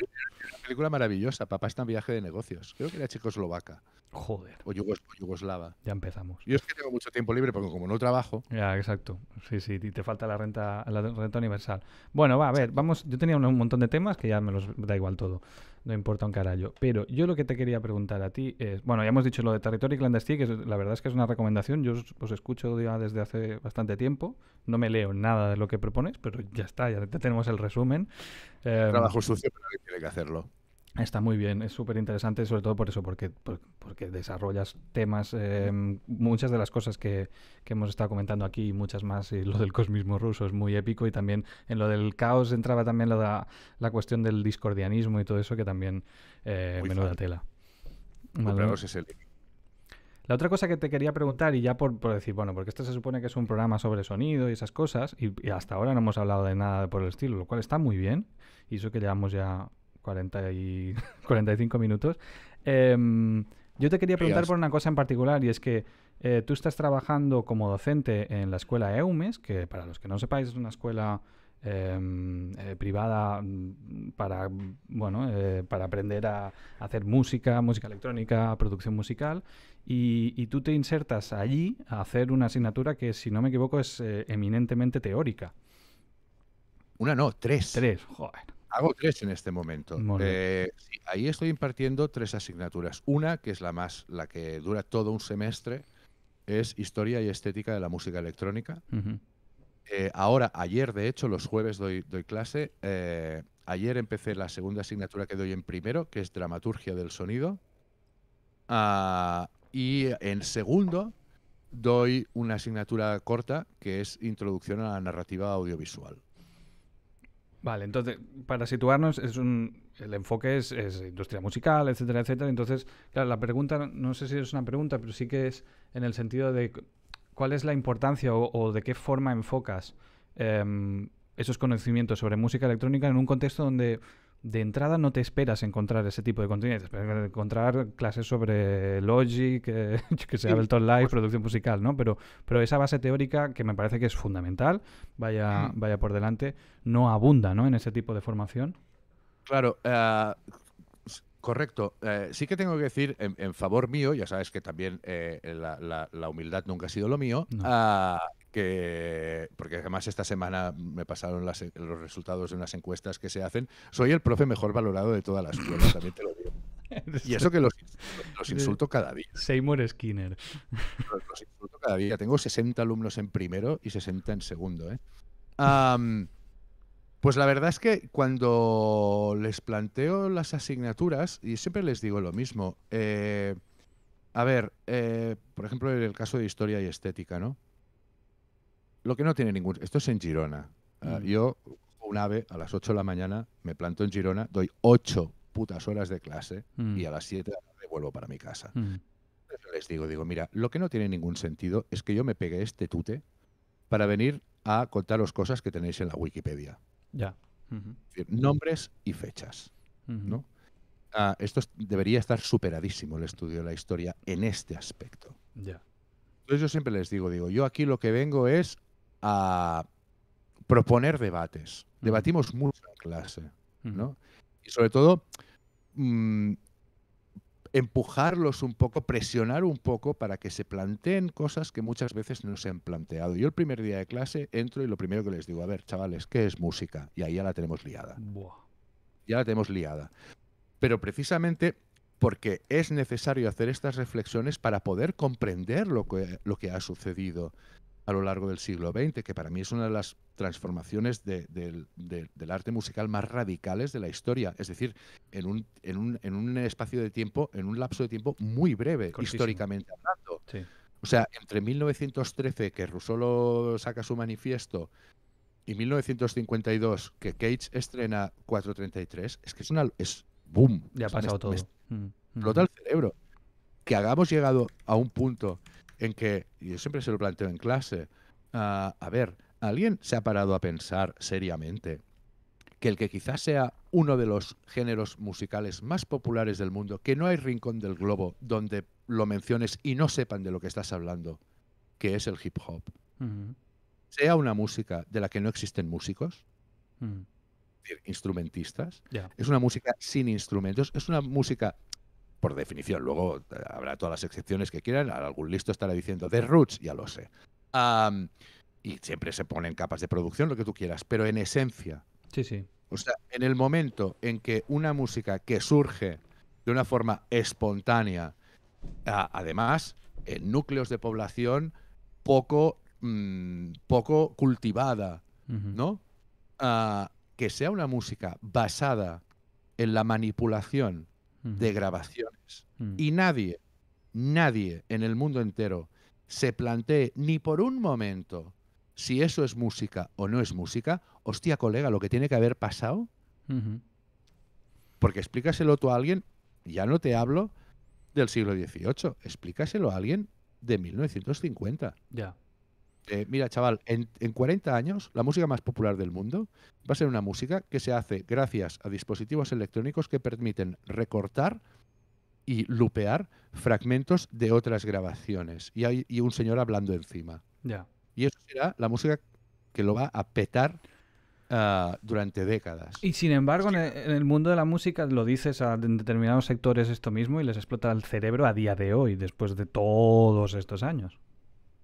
Una película maravillosa, Papá está en viaje de negocios. Creo que era checoslovaca. Joder. O, yugoslava. Ya empezamos. Yo es que tengo mucho tiempo libre porque como no trabajo. Ya, exacto. Sí, sí, y te falta la renta, la renta universal. Bueno, va, a ver, vamos. Yo tenía un montón de temas que ya me los da igual todo no importa un carallo. Pero yo lo que te quería preguntar a ti es, bueno, ya hemos dicho lo de territorio clandestino, que la verdad es que es una recomendación, yo os, escucho ya desde hace bastante tiempo, no me leo nada de lo que propones, pero ya está, ya tenemos el resumen. Trabajo em, sucio, pero tiene que hacerlo. Está muy bien, es súper interesante, sobre todo por eso, porque, porque desarrollas temas, eh, muchas de las cosas que, hemos estado comentando aquí y muchas más, y lo del cosmismo ruso es muy épico, y también en lo del caos entraba también lo la cuestión del discordianismo y todo eso, que también eh, menuda tela. la otra cosa que te quería preguntar, y ya por, decir, bueno, porque este se supone que es un programa sobre sonido y esas cosas, y, y hasta ahora no hemos hablado de nada por el estilo, lo cual está muy bien, y eso que llevamos ya 40 y 45 [laughs] minutos. Em, yo te quería preguntar por una cosa en particular y es que eh, tú estás trabajando como docente en la escuela EUMES, que para los que no sepáis es una escuela em, eh, privada mm, para, bueno, eh, para aprender a, hacer música, música electrónica, producción musical. Y, y, tú te insertas allí a hacer una asignatura que, si no me equivoco, es eminentemente teórica. Una no, tres. Tres, joder. Hago tres en este momento. Eh, ahí estoy impartiendo tres asignaturas. Una, que es la más, la que dura todo un semestre, es Historia y Estética de la Música Electrónica. Eh, ahora, ayer, de hecho, los jueves doy, clase. Eh, ayer empecé la segunda asignatura que doy en primero, que es Dramaturgia del Sonido. Ah, y en segundo, doy una asignatura corta, que es Introducción a la Narrativa Audiovisual. Vale, entonces, para situarnos, es un, el enfoque es, industria musical, etcétera, etcétera. Entonces, la pregunta, no sé si es una pregunta, pero sí que es en el sentido de cuál es la importancia o, de qué forma enfocas em, esos conocimientos sobre música electrónica en un contexto donde de entrada no te esperas encontrar ese tipo de contenido, te esperas encontrar clases sobre Logic, eh, [laughs] que sea Ableton todo Live, producción musical, ¿no? Pero, pero esa base teórica que me parece que es fundamental, vaya, mm. vaya por delante, no abunda, ¿no? En ese tipo de formación. Claro, eh, correcto. Eh, sí que tengo que decir, en, favor mío, ya sabes que también la, humildad nunca ha sido lo mío, ah, que, porque además esta semana me pasaron los resultados de unas encuestas que se hacen, soy el profe mejor valorado de todas las escuela, también te lo digo. Y eso que los, [laughs] insulto cada día. Seymour Skinner. [laughs] Los, insulto cada día. Tengo 60 alumnos en primero y 60 en segundo. ¿eh? pues la verdad es que cuando les planteo las asignaturas, y siempre les digo lo mismo, eh, a ver, eh, por ejemplo, en el caso de historia y estética, ¿no? lo que no tiene ningún... Esto es en Girona. Ah, mm. Yo, un ave, a las 8 de la mañana me planto en Girona, doy 8 putas horas de clase mm. y a las 7 de vuelvo para mi casa. Mm. Les digo, digo, mira, lo que no tiene ningún sentido es que yo me pegue este tute para venir a contaros cosas que tenéis en la Wikipedia. Ya. nombres y fechas, ¿no? Ah, esto debería estar superadísimo el estudio de la historia en este aspecto. Ya. Entonces yo siempre les digo, digo, yo aquí lo que vengo es a proponer debates. Debatimos mucho en clase, Y sobre todo, mm, empujarlos un poco, presionar un poco para que se planteen cosas que muchas veces no se han planteado. Yo el primer día de clase entro y lo primero que les digo, a ver, chavales, ¿qué es música? Y ahí ya la tenemos liada. Ya la tenemos liada. Pero precisamente porque es necesario hacer estas reflexiones para poder comprender lo que, lo que ha sucedido a lo largo del siglo XX, que para mí es una de las transformaciones del arte musical más radicales de la historia. Es decir, en un, en un, espacio de tiempo, en un lapso de tiempo muy breve, históricamente hablando. O sea, entre 1913, que Rusolo saca su manifiesto, y 1952, que Cage estrena 433, es que es una... Es, ¡Boom! Ya ha pasado todo. Me, mm, mm. el cerebro. Que hagamos llegado a un punto en que, yo siempre se lo planteo en clase, ah, a ver, ¿alguien se ha parado a pensar seriamente que el que quizás sea uno de los géneros musicales más populares del mundo, que no hay rincón del globo donde lo menciones y no sepan de lo que estás hablando, que es el hip hop, sea una música de la que no existen músicos? instrumentistas. Es una música sin instrumentos, es una música por definición. Luego eh, habrá todas las excepciones que quieran. Algún listo estará diciendo The Roots, ya lo sé. y siempre se ponen capas de producción, lo que tú quieras, pero en esencia. Sí, sí. O sea, en el momento en que una música que surge de una forma espontánea, además, en núcleos de población poco, mm, poco cultivada, ¿no? que sea una música basada en la manipulación de grabación Mm. Y nadie, nadie en el mundo entero se plantee ni por un momento si eso es música o no es música, hostia colega, lo que tiene que haber pasado. Porque explícaselo tú a alguien, ya no te hablo del siglo XVIII, explícaselo a alguien de 1950. Ya. Eh, mira, chaval, en, en, 40 años la música más popular del mundo va a ser una música que se hace gracias a dispositivos electrónicos que permiten recortar y lupear fragmentos de otras grabaciones. Y hay un señor hablando encima. ya Y eso será la música que lo va a petar ah, durante décadas. Y sin embargo, en, el, mundo de la música lo dices a, ah, en determinados sectores esto mismo y les explota el cerebro a día de hoy, después de todos estos años.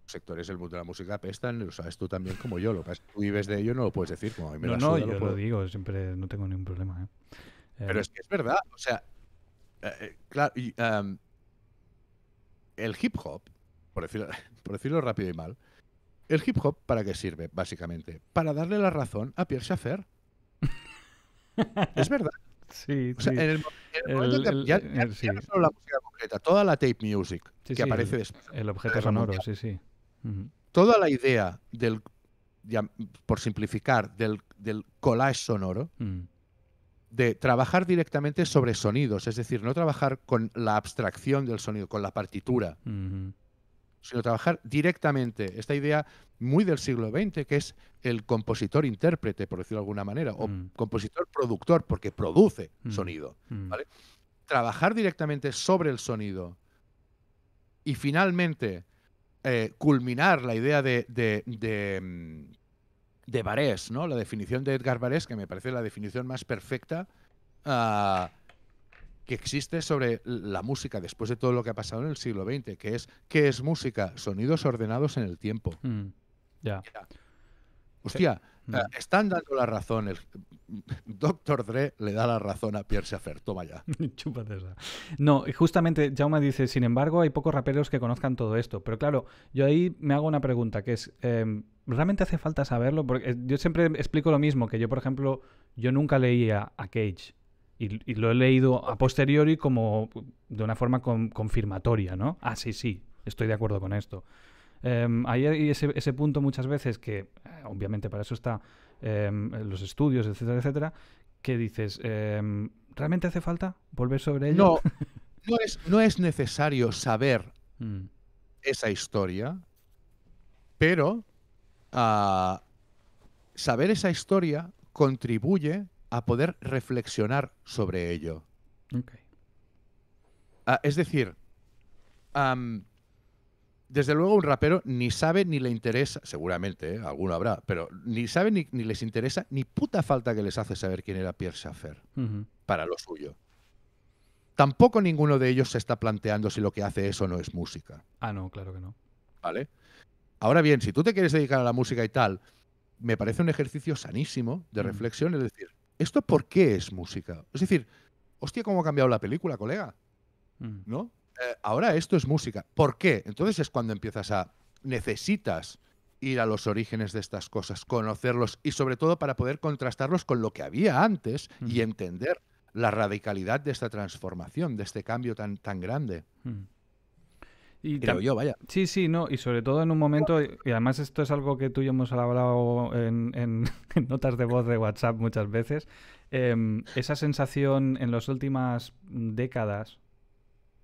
Sectores del mundo de la música apestan, lo sabes tú también como yo. Lo que pasa es que tú vives de ello no lo puedes decir. Como a mí no, no, yo lo, digo, siempre no tengo ningún problema. ¿eh? Pero eh, es que es verdad, o sea, eh, eh, claro, el hip hop, por decirlo, [laughs] por decirlo rápido y mal, el hip hop, ¿para qué sirve, básicamente? Para darle la razón a Pierre Schaeffer. es verdad. [laughs] Sí, En el, ya, no solo la música concreta, toda la tape music que aparece después. El objeto sonoro, sí, sí. Toda la idea del, por simplificar, del, collage sonoro, mm de trabajar directamente sobre sonidos, es decir, no trabajar con la abstracción del sonido, con la partitura, sino trabajar directamente esta idea muy del siglo XX, que es el compositor-intérprete, por decirlo de alguna manera, o mm. compositor-productor, porque produce mm. sonido. Mm. Trabajar directamente sobre el sonido y finalmente eh, culminar la idea de de Barés, ¿no? La definición de Edgar Barés, que me parece la definición más perfecta ah, que existe sobre la música después de todo lo que ha pasado en el siglo XX, que es ¿qué es música? Sonidos ordenados en el tiempo. Mm, ya. Hostia, Mm. están dando la razón. El [laughs] Doctor Dre le da la razón a Pierce Schaeffer. Toma ya. [laughs] No, No, justamente Jaume dice, sin embargo, hay pocos raperos que conozcan todo esto. Pero claro, yo ahí me hago una pregunta, que es, em, ¿realmente hace falta saberlo? Porque eh, yo siempre explico lo mismo, que yo, por ejemplo, yo nunca leía a Cage. Y, lo he leído a posteriori como de una forma confirmatoria, ¿no? Ah, sí, sí, estoy de acuerdo con esto. Em, ahí hay ese, punto muchas veces que, eh, obviamente, para eso está em, los estudios, etcétera, etcétera, que dices, em, ¿realmente hace falta volver sobre ello? No, [laughs] no es, necesario saber mm. esa historia, pero ah, saber esa historia contribuye a poder reflexionar sobre ello. Okay. Ah, es decir, desde luego un rapero ni sabe ni le interesa, seguramente, ¿eh? alguno habrá, pero ni sabe ni, les interesa ni puta falta que les hace saber quién era Pierre Schaffer para lo suyo. Tampoco ninguno de ellos se está planteando si lo que hace eso no es música. Ah, no, claro que no. ¿Vale? Ahora bien, si tú te quieres dedicar a la música y tal, me parece un ejercicio sanísimo de reflexión, es decir, ¿esto por qué es música? Es decir, hostia, ¿cómo ha cambiado la película, colega? Mm. ¿No? Eh, ahora esto es música. ¿Por qué? Entonces es cuando empiezas a, necesitas ir a los orígenes de estas cosas, conocerlos y sobre todo para poder contrastarlos con lo que había antes y entender la radicalidad de esta transformación, de este cambio tan, tan grande. Y Creo yo, vaya. Sí, sí, no, y sobre todo en un momento, y además esto es algo que tú y hemos hablado [laughs] en, notas de voz de WhatsApp muchas veces, em, esa sensación en las últimas décadas,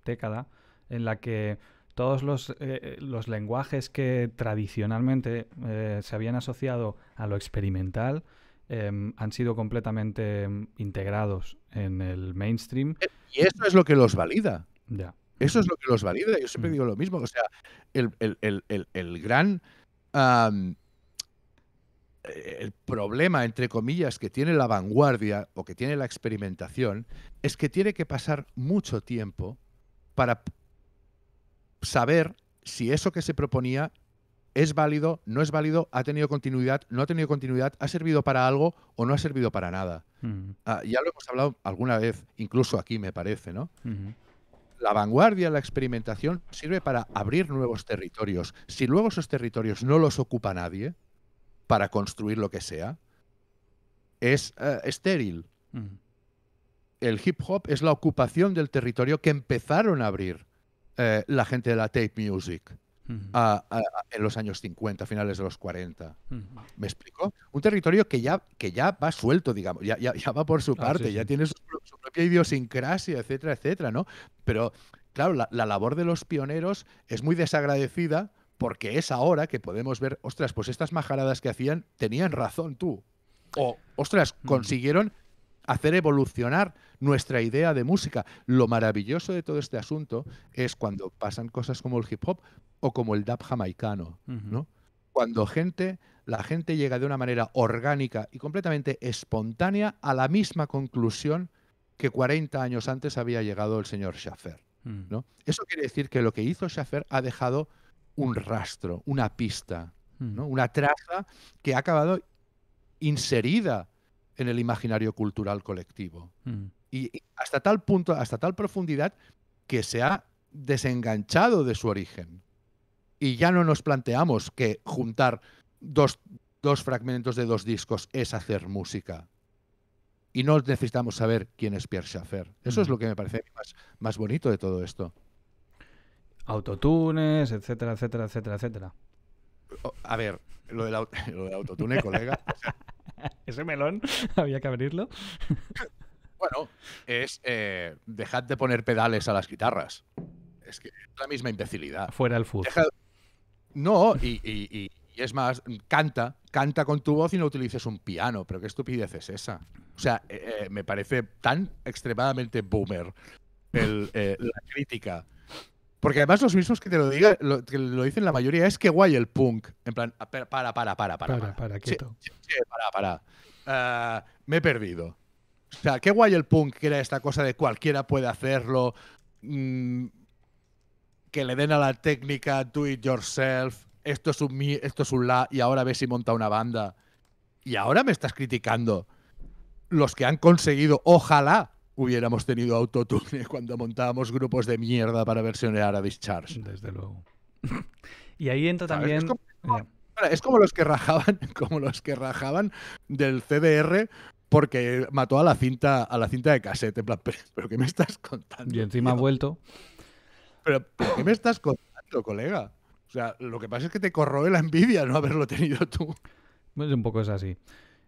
década en la que todos los, eh, eh, lenguajes que tradicionalmente eh, se habían asociado a lo experimental em, han sido completamente em, integrados en el mainstream. Y eso es lo que los valida. Eso es lo que los valida. Yo siempre mm. digo lo mismo. O sea, el, gran el problema, entre comillas, que tiene la vanguardia o que tiene la experimentación es que tiene que pasar mucho tiempo para saber si eso que se proponía es válido, no es válido, ha tenido continuidad, no ha tenido continuidad, ha servido para algo o no ha servido para nada. Ah, ya lo hemos hablado alguna vez, incluso aquí me parece, ¿no? La vanguardia, la experimentación sirve para abrir nuevos territorios. Si luego esos territorios no los ocupa nadie para construir lo que sea, es eh, estéril el hip hop es la ocupación del territorio que empezaron a abrir eh, la gente de la tape music. en los años 50, finales de los 40. ¿Me explico? Un territorio que ya, que ya va suelto, digamos, ya, ya, va por su ah, parte, ya tiene su, propia idiosincrasia, etcétera, etcétera, ¿no? Pero, claro, la, labor de los pioneros es muy desagradecida porque es ahora que podemos ver, ostras, pues estas majaradas que hacían tenían razón tú. O, ostras, consiguieron hacer evolucionar nuestra idea de música. Lo maravilloso de todo este asunto es cuando pasan cosas como el hip hop o como el dub jamaicano, ¿no? Cuando gente, la gente llega de una manera orgánica y completamente espontánea a la misma conclusión que 40 años antes había llegado el señor Schaffer. Mm. ¿no? Eso quiere decir que lo que hizo Schaffer ha dejado un rastro, una pista, mm. una traza que ha acabado inserida en el imaginario cultural colectivo. Mm. Y hasta tal punto, hasta tal profundidad, que se ha desenganchado de su origen. Y ya no nos planteamos que juntar dos, fragmentos de dos discos es hacer música. Y no necesitamos saber quién es Pierre Schaffer. Eso es mm. lo que me parece más, más bonito de todo esto. Autotunes, etcétera, etcétera, etcétera, etcétera. A ver, lo del, [laughs] autotune, colega. [laughs] Ese melón [laughs] había que abrirlo. [laughs] bueno, es eh, dejad de poner pedales a las guitarras. Es que es la misma imbecilidad. Fuera el fútbol. No, y, es más, canta, canta con tu voz y no utilices un piano. Pero qué estupidez es esa. O sea, eh, eh, me parece tan extremadamente boomer el, la crítica porque además los mismos que te lo dicen la mayoría, es que guay el punk. En plan, ah, para, para, para, para, para. Para, quieto. Sí, para, para. Eh, me he perdido. O sea, qué guay el punk, que era esta cosa de cualquiera puede hacerlo, mm, que le den a la técnica, do it yourself, esto es un mi, esto es un la, y ahora ves si monta una banda. Y ahora me estás criticando los que han conseguido, ojalá, hubiéramos tenido autotune [laughs] cuando montábamos grupos de mierda para versionear a Discharge. Desde luego. y ahí entra también... Eh, es como, los que rajaban, [laughs] como los que rajaban del CDR porque mató a la cinta, a la cinta de cassette. pero, ¿qué me estás contando? Y encima ha vuelto. Pero, pero, ¿qué me estás contando, colega? O sea, lo que pasa es que te corroe la envidia no haberlo tenido tú. Pues un poco es así.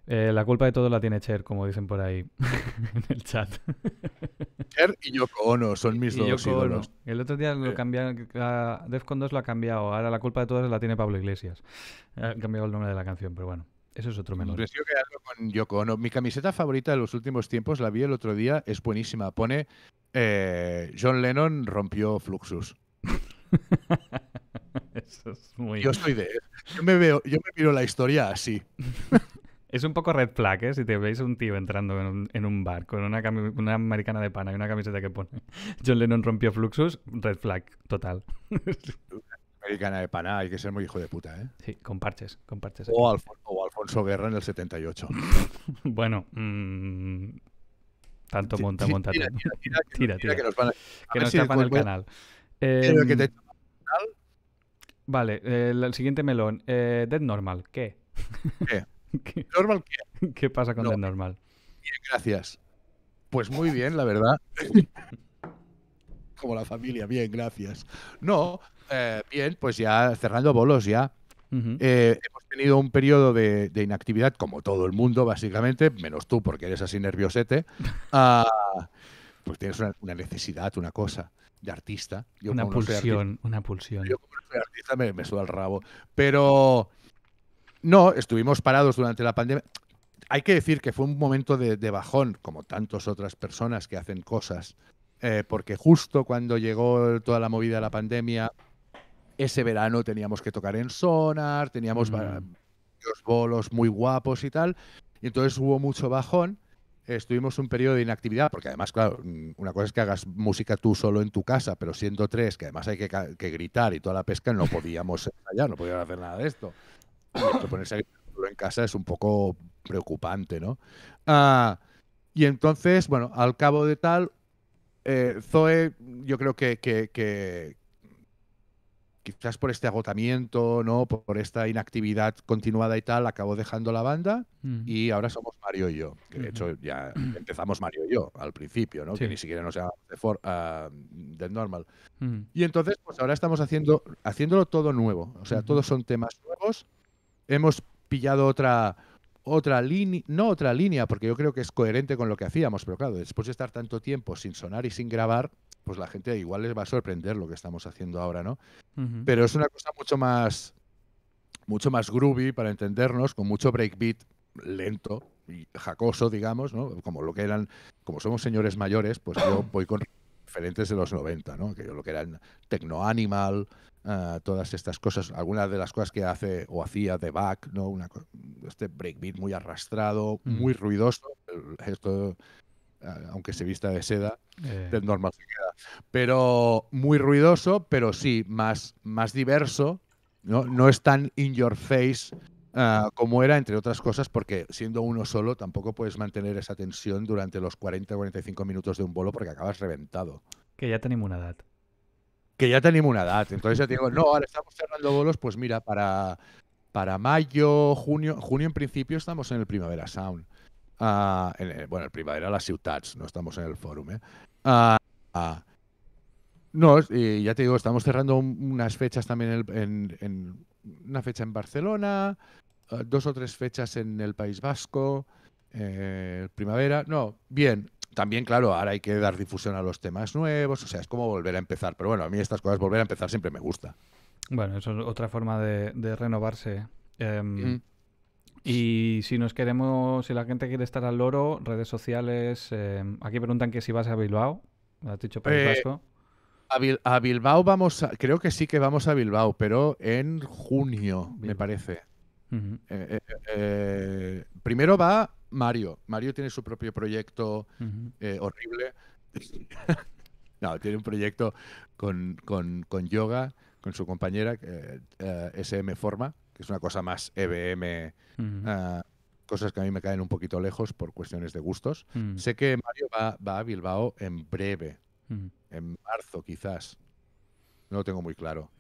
Eh, la culpa de todo la tiene Cher, como dicen por ahí [laughs] en el chat. Cher y Yoko Ono son mis dos ídolos. El otro día lo eh. cambiaron, Defcon 2 lo ha cambiado, ahora la culpa de todos la tiene Pablo Iglesias. Ha cambiado el nombre de la canción, pero bueno. Eso es otro menor. Yo con Yoko Ono. Mi camiseta favorita de los últimos tiempos, la vi el otro día, es buenísima. Pone eh, John Lennon rompió Fluxus. [laughs] Eso es muy... Yo soy de Yo me veo, yo me miro la historia así. [laughs] Es un poco red flag, ¿eh? Si te veis un tío entrando en un, bar con una, americana de pana y una camiseta que pone [laughs] John Lennon rompió Fluxus, red flag, total. americana de pana, hay que ser muy hijo de puta, ¿eh? Sí, con parches, con parches. O, Alfonso Guerra en el 78. [laughs] bueno, mm, tanto monta, monta. Tira, tira, tira, que nos, van que el em, canal. Vale, el siguiente melón. Eh, Dead Normal, ¿qué? ¿Qué? [laughs] ¿Qué, normal [laughs] qué? pasa con el normal? Bien, gracias. Pues muy bien, la verdad. Como la familia, bien, gracias. No, eh, bien, pues ya cerrando bolos ya. Eh, hemos tenido un periodo de, inactividad, como todo el mundo, básicamente, menos tú porque eres así nerviosete. [laughs] Ah, pues tienes una, necesidad, una cosa de artista. una, pulsión, una pulsión, Yo como soy artista me, me suda el rabo. Pero no, estuvimos parados durante la pandemia. Hay que decir que fue un momento de, bajón, como tantas otras personas que hacen cosas, eh, porque justo cuando llegó toda la movida de la pandemia, ese verano teníamos que tocar en Sonar, teníamos mm. bolos muy guapos y tal, y entonces hubo mucho bajón estuvimos un periodo de inactividad, porque además, claro, mm, una cosa es que hagas música tú solo en tu casa, pero siendo tres, que además hay que, gritar y toda la pesca, no podíamos ya, no podíamos hacer nada de esto ponerse a en casa es un poco preocupante, ¿no? Ah, y entonces, bueno, al cabo de tal, eh, Zoe, yo creo que, quizás por este agotamiento, ¿no? Por, esta inactividad continuada y tal, acabó dejando la banda mm. y ahora somos Mario y yo. de hecho ya [clears throat] empezamos Mario y yo al principio, ¿no? Que ni siquiera nos llamamos de, for, ah, normal. Mm. Y entonces, pues ahora estamos haciendo, haciéndolo todo nuevo. O sea, todos son temas nuevos hemos pillado otra, otra línea, no otra línea, porque yo creo que es coherente con lo que hacíamos, pero claro, después de estar tanto tiempo sin sonar y sin grabar, pues la gente igual les va a sorprender lo que estamos haciendo ahora, ¿no? Pero es una cosa mucho más, mucho más groovy para entendernos, con mucho breakbeat lento y jacoso, digamos, ¿no? Como lo que eran, como somos señores mayores, pues yo [coughs] voy con referentes de los 90, ¿no? Que yo lo que eran Techno Animal, todas estas cosas. Algunas de las cosas que hace o hacía The Back, ¿no? este breakbeat muy arrastrado, mm. muy ruidoso. Esto, aunque se vista de seda, eh. normal Pero muy ruidoso, pero sí, más, más diverso. No, no es tan in your face ah, como era, entre otras cosas, porque siendo uno solo tampoco puedes mantener esa tensión durante los 40 o 45 minutos de un bolo porque acabas reventado. Que ya tenemos una edad que ya tenemos una edad. Entonces ya te digo, no, ahora estamos cerrando bolos, pues mira, para, para mayo, junio, junio en principio estamos en el Primavera Sound. Ah, bueno, el Primavera las ciutats, no estamos en el Fórum. Eh. Ah, ah. no, y ya te digo, estamos cerrando unas fechas también en, una fecha en Barcelona, dos o tres fechas en el País Vasco, eh, Primavera. No, bien, también, claro, ahora hay que dar difusión a los temas nuevos, o sea, es como volver a empezar. Pero bueno, a mí estas cosas, volver a empezar, siempre me gusta. Bueno, eso es otra forma de, renovarse. Em, y si nos queremos, si la gente quiere estar al loro, redes sociales, em, aquí preguntan que si vas a Bilbao, has dicho eh, A, Bilbao vamos, a, creo que sí que vamos a Bilbao, pero en junio, me parece. Eh, eh, primero va Mario. Mario tiene su propio proyecto eh, horrible. [laughs] no, tiene un proyecto con, yoga, con su compañera, eh, SM Forma, que es una cosa más EBM. Ah, cosas que a mí me caen un poquito lejos por cuestiones de gustos. Mm. Sé que Mario va, va, a Bilbao en breve, mm. en marzo quizás. No lo tengo muy claro.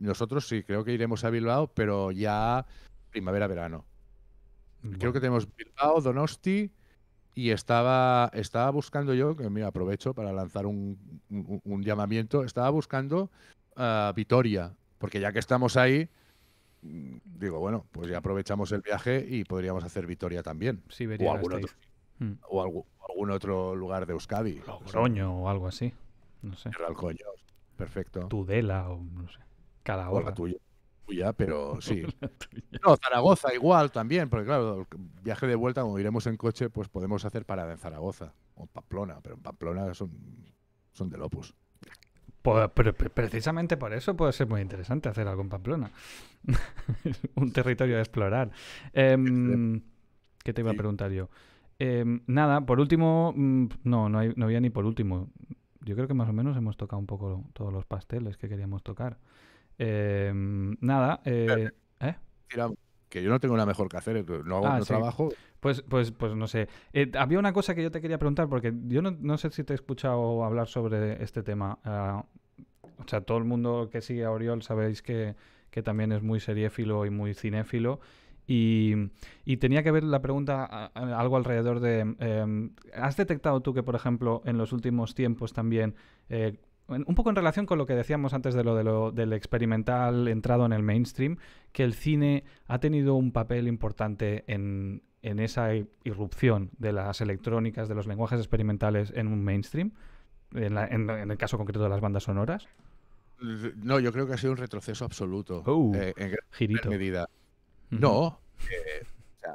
Nosotros sí, creo que iremos a Bilbao, pero ya primavera-verano. Creo que tenemos Bilbao, Donosti y estaba, estaba buscando yo, que me aprovecho para lanzar un, llamamiento, estaba buscando uh, Vitoria, porque ya que estamos ahí, digo, bueno, pues ya aprovechamos el viaje y podríamos hacer Vitoria también. Sí, o, algún otro, mm. o algún, otro, lugar de Euskadi. Logroño o, algo así. No sé. perfecto. Tudela o no sé. Cada hora. tuya pero [laughs] sí. No, Zaragoza igual también, porque claro, viaje de vuelta, como iremos en coche, pues podemos hacer parada en Zaragoza o en Pamplona, pero en Pamplona son, son del Opus. pero, precisamente por eso puede ser muy interesante hacer algo en Pamplona. [laughs] Un territorio a explorar. Em, ¿Qué te iba a preguntar yo? Em, nada, por último, mm, no, no había ni por último. Yo creo que más o menos hemos tocado un poco todos los pasteles que queríamos tocar. Em, nada. Eh, ¿eh? Que yo no tengo nada mejor que hacer, no eh, hago ah, trabajo. Pues, pues, pues no sé. había una cosa que yo te quería preguntar, porque yo no, sé si te he escuchado hablar sobre este tema. Ah, o sea, todo el mundo que sigue a Oriol sabéis que, que también es muy seriéfilo y muy cinéfilo. Y, y, tenía que ver la pregunta algo alrededor de, em, ¿has detectado tú que, por ejemplo, en los últimos tiempos también un poco en relación con lo que decíamos antes de lo, del experimental entrado en el mainstream, que el cine ha tenido un papel importante en, esa irrupción de las electrónicas, de los lenguajes experimentales en un mainstream, en, el caso concreto de las bandas sonoras? No, yo creo que ha sido un retroceso absoluto. Oh, eh, en medida. No. Eh,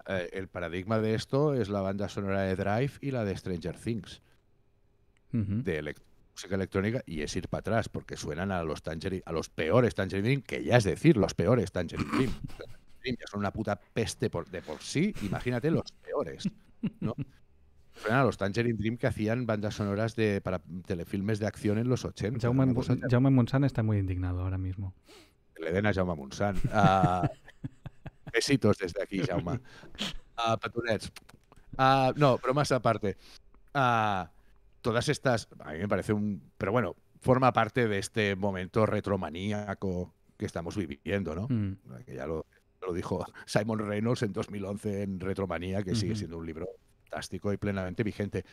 eh, el paradigma de esto es la banda sonora de Drive y la de Stranger Things. De música electrónica y es ir para atrás, porque suenan a los Tangerine, a los peores Tangerine Dream, que ya es decir, los peores Tangerine Dream. [laughs] son una puta peste por, de por sí, imagínate los peores, ¿no? Suenan a los Tangerine Dream que hacían bandas sonoras de, para telefilmes de acción en los 80. Jaume, Jaume está muy indignado ahora mismo. Le den a Jaume Monsan. Ah, [laughs] besitos desde aquí, Jaume. a ah, patunets ah, no, bromas aparte todas estas, a mí me parece un, pero bueno, forma parte de este momento retromaníaco que estamos viviendo, ¿no? Mm. Que ya lo, dijo Simon Reynolds en 2011 en Retromanía, que sigue siendo un libro fantástico y plenamente vigente.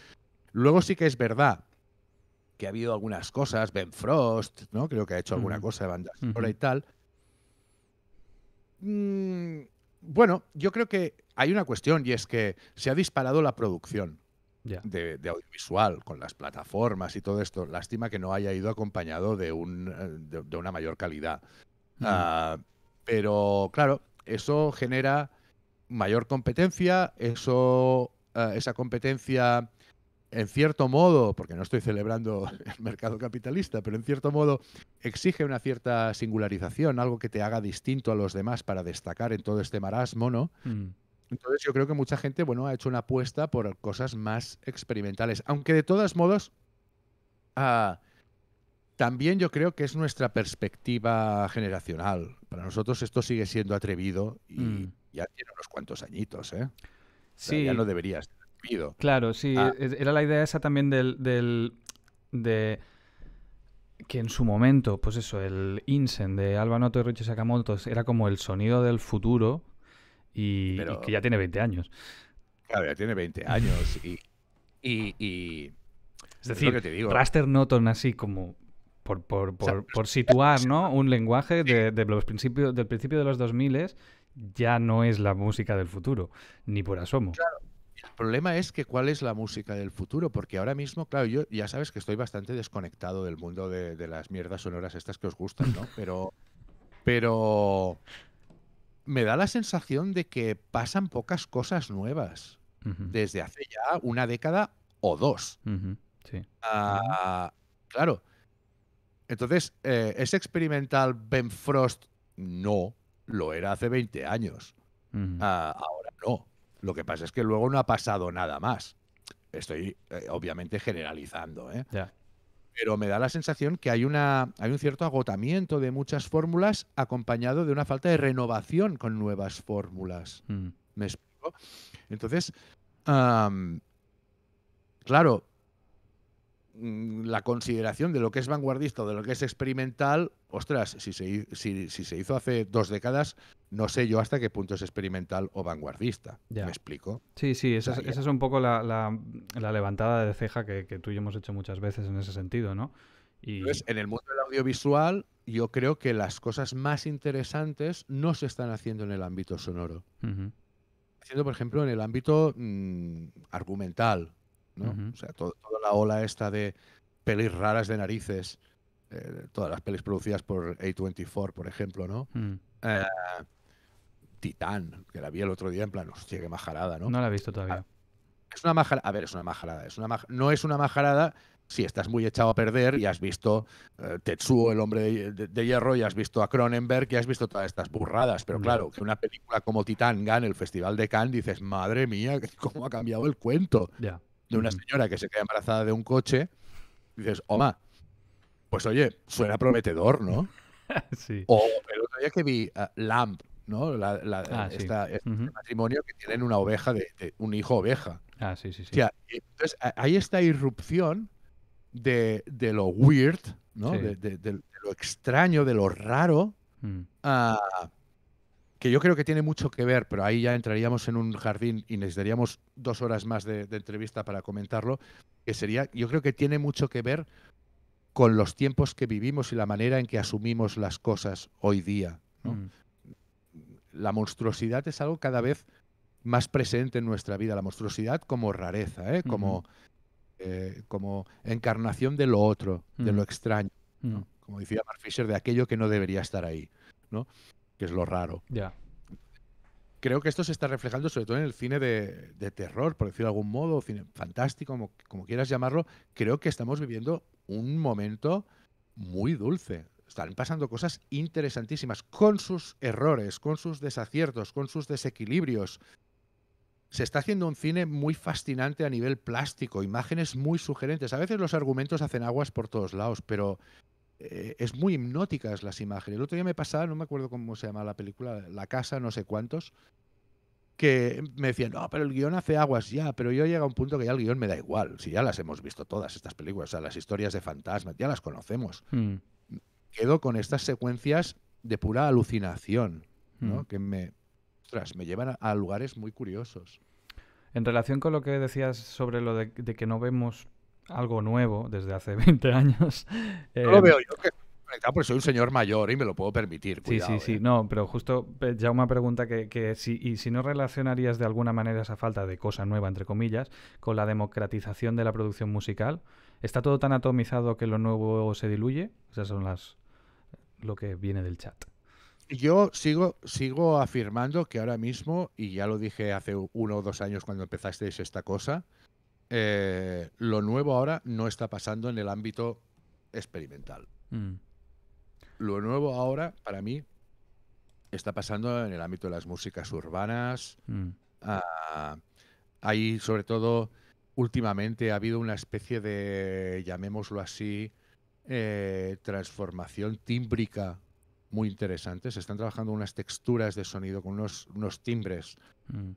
Luego sí que es verdad que ha habido algunas cosas, Ben Frost, ¿no? Creo que ha hecho alguna cosa de banda y tal. Mm, bueno, yo creo que hay una cuestión y es que se ha disparado la producción de, audiovisual, con las plataformas y todo esto. Lástima que no haya ido acompañado de, eh, de, una mayor calidad. Mm. Ah, pero claro, eso genera mayor competencia, eso, eh, esa competencia en cierto modo, porque no estoy celebrando [laughs] el mercado capitalista, pero en cierto modo exige una cierta singularización, algo que te haga distinto a los demás para destacar en todo este marasmo, ¿no? Mm. Entonces yo creo que mucha gente, bueno, ha hecho una apuesta por cosas más experimentales. Aunque de todos modos, ah, también yo creo que es nuestra perspectiva generacional. Para nosotros esto sigue siendo atrevido y mm. ya tiene unos cuantos añitos, ¿eh? Sí. ya no debería ser atrevido. Claro, sí. Ah. Era la idea esa también del, de que en su momento, pues eso, el Insen de Alba Noto y Richie Sakamoto era como el sonido del futuro y, que ya tiene 20 años. Claro, ya tiene 20 años y... es decir, Raster noton así como por, situar ¿no? [laughs] un lenguaje de, los principios, del principio de los 2000 ya no es la música del futuro, ni por asomo. Claro. El problema es que cuál es la música del futuro, porque ahora mismo, claro, yo ya sabes que estoy bastante desconectado del mundo de, de las mierdas sonoras estas que os gustan, ¿no? [laughs] Pero, pero me da la sensación de que pasan pocas cosas nuevas desde hace ya una década o dos. sí. Ah, claro. Entonces, eh, ¿es experimental Ben Frost? No, lo era hace 20 años. Ah, ahora no. Lo que pasa es que luego no ha pasado nada más. Estoy eh, obviamente generalizando, ¿eh? pero me da la sensación que hay, una, hay un cierto agotamiento de muchas fórmulas acompañado de una falta de renovación con nuevas fórmulas. Mm. ¿Me explico? Entonces, claro, Mm, la consideración de lo que es vanguardista o de lo que es experimental, ostras, si se, hizo hace dos décadas, no sé yo hasta qué punto es experimental o vanguardista. ¿Me explico? Sí, sí, esa, es, un poco la, levantada de ceja que, tú y hemos hecho muchas veces en ese sentido, ¿no? Y... en el mundo del audiovisual, yo creo que las cosas más interesantes no se están haciendo en el ámbito sonoro. Haciendo, por ejemplo, en el ámbito mm, argumental, o sea, toda la ola esta de pelis raras de narices, eh, todas las pelis producidas por A24, por ejemplo, ¿no? Mm. Eh, Titán, que la vi el otro día en plan, hostia, majarada, ¿no? No la he visto todavía. Ah, es una majarada, a ver, es una majarada, es una no es una majarada si estás muy echado a perder y has visto eh, Tetsuo, el hombre de, hierro, y has visto a Cronenberg y has visto todas estas burradas. Pero mm. claro, que una película como Titán gane el Festival de Cannes, dices, madre mía, [laughs] cómo ha cambiado el cuento. ya de una señora que se queda embarazada de un coche, dices, oma, pues oye, suena prometedor, ¿no? [laughs] sí. O el otro día que vi ah, Lamp, ¿no? Ah, este matrimonio que tienen una oveja, de, un hijo oveja. Ah, sí, sí, sí. entonces, hay esta irrupción de, lo weird, ¿no? De, lo extraño, de lo raro. Mm. a... Ah, que yo creo que tiene mucho que ver, pero ahí ya entraríamos en un jardín y necesitaríamos dos horas más de, entrevista para comentarlo, que sería, yo creo que tiene mucho que ver con los tiempos que vivimos y la manera en que asumimos las cosas hoy día. Mm. La monstruosidad es algo cada vez más presente en nuestra vida, la monstruosidad como rareza, ¿eh? como, eh, como encarnación de lo otro, de lo mm. extraño, mm. como decía Mark Fisher, de aquello que no debería estar ahí. ¿no? que es lo raro. Creo que esto se está reflejando sobre todo en el cine de, terror, por decirlo de algún modo, cine fantástico, como, como, quieras llamarlo. Creo que estamos viviendo un momento muy dulce. Están pasando cosas interesantísimas, con sus errores, con sus desaciertos, con sus desequilibrios. Se está haciendo un cine muy fascinante a nivel plástico, imágenes muy sugerentes. A veces los argumentos hacen aguas por todos lados, pero eh, es muy hipnóticas las imágenes. El otro día me pasaba, no me acuerdo cómo se llama la película, La Casa, no sé cuántos, que me decían, no, pero el guión hace aguas ya, pero yo llega a un punto que ya el guión me da igual, si ya las hemos visto todas estas películas, o sea, las historias de fantasmas, ya las conocemos. Mm. Quedo con estas secuencias de pura alucinación, ¿no? Mm. que me, ostras, me llevan a, lugares muy curiosos. En relación con lo que decías sobre lo de que no vemos algo nuevo desde hace 20 [laughs] años. [laughs] No lo veo em, yo, porque soy un señor mayor y me lo puedo permitir. sí, sí, sí. ¿eh? No, pero justo eh, ya una pregunta que, que, si, y si no relacionarías de alguna manera esa falta de cosa nueva, entre comillas, con la democratización de la producción musical. ¿Está todo tan atomizado que lo nuevo se diluye? Esas son las eh, lo que viene del chat. Yo sigo, sigo afirmando que ahora mismo, y ya lo dije hace uno o dos años cuando empezasteis esta cosa, eh, lo nuevo ahora no está pasando en el ámbito experimental. Mm. Lo nuevo ahora, para mí, está pasando en el ámbito de las músicas urbanas. Mm. Ahí, sobre todo, últimamente ha habido una especie de, llamémoslo así, eh, transformación tímbrica muy interesante. Se están trabajando unas texturas de sonido con unos, timbres. Mm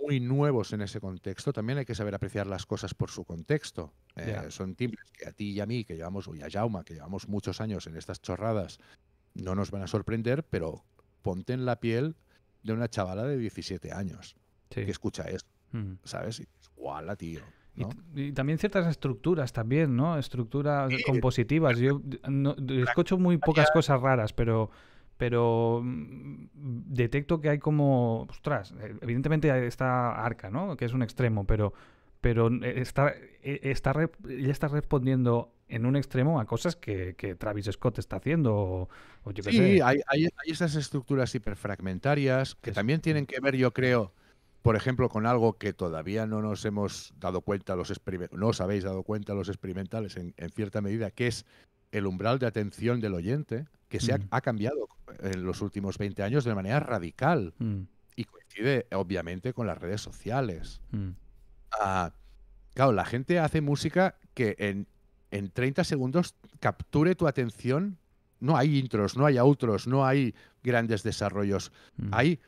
muy nuevos en ese contexto, también hay que saber apreciar las cosas por su contexto. Eh, son timbres que a ti y a mí, que llevamos, o Jauma, que llevamos muchos años en estas chorradas, no nos van a sorprender, pero ponte en la piel de una chavala de 17 años que escucha esto, mm. ¿sabes? Y tío. Y, también ciertas estructuras también, ¿no? Estructuras compositivas. Yo escucho muy pocas cosas raras, pero pero mm, detecto que hay como, ostras, eh, evidentemente está Arca, ¿no? Que es un extremo, pero, pero eh, está, eh, está, ya está respondiendo en un extremo a cosas que, Travis Scott está haciendo. sí, Hay, esas estructuras hiperfragmentarias que también tienen que ver, yo creo, por ejemplo, con algo que todavía no nos hemos dado cuenta, los no os habéis dado cuenta los experimentales en, cierta medida, que es el umbral de atención del oyente que se mm. ha, cambiado en los últimos 20 años de manera radical mm. y coincide obviamente con las redes sociales. Mm. Ah, claro, la gente hace música que en, 30 segundos capture tu atención. No hay intros, no hay outros, no hay grandes desarrollos. Hay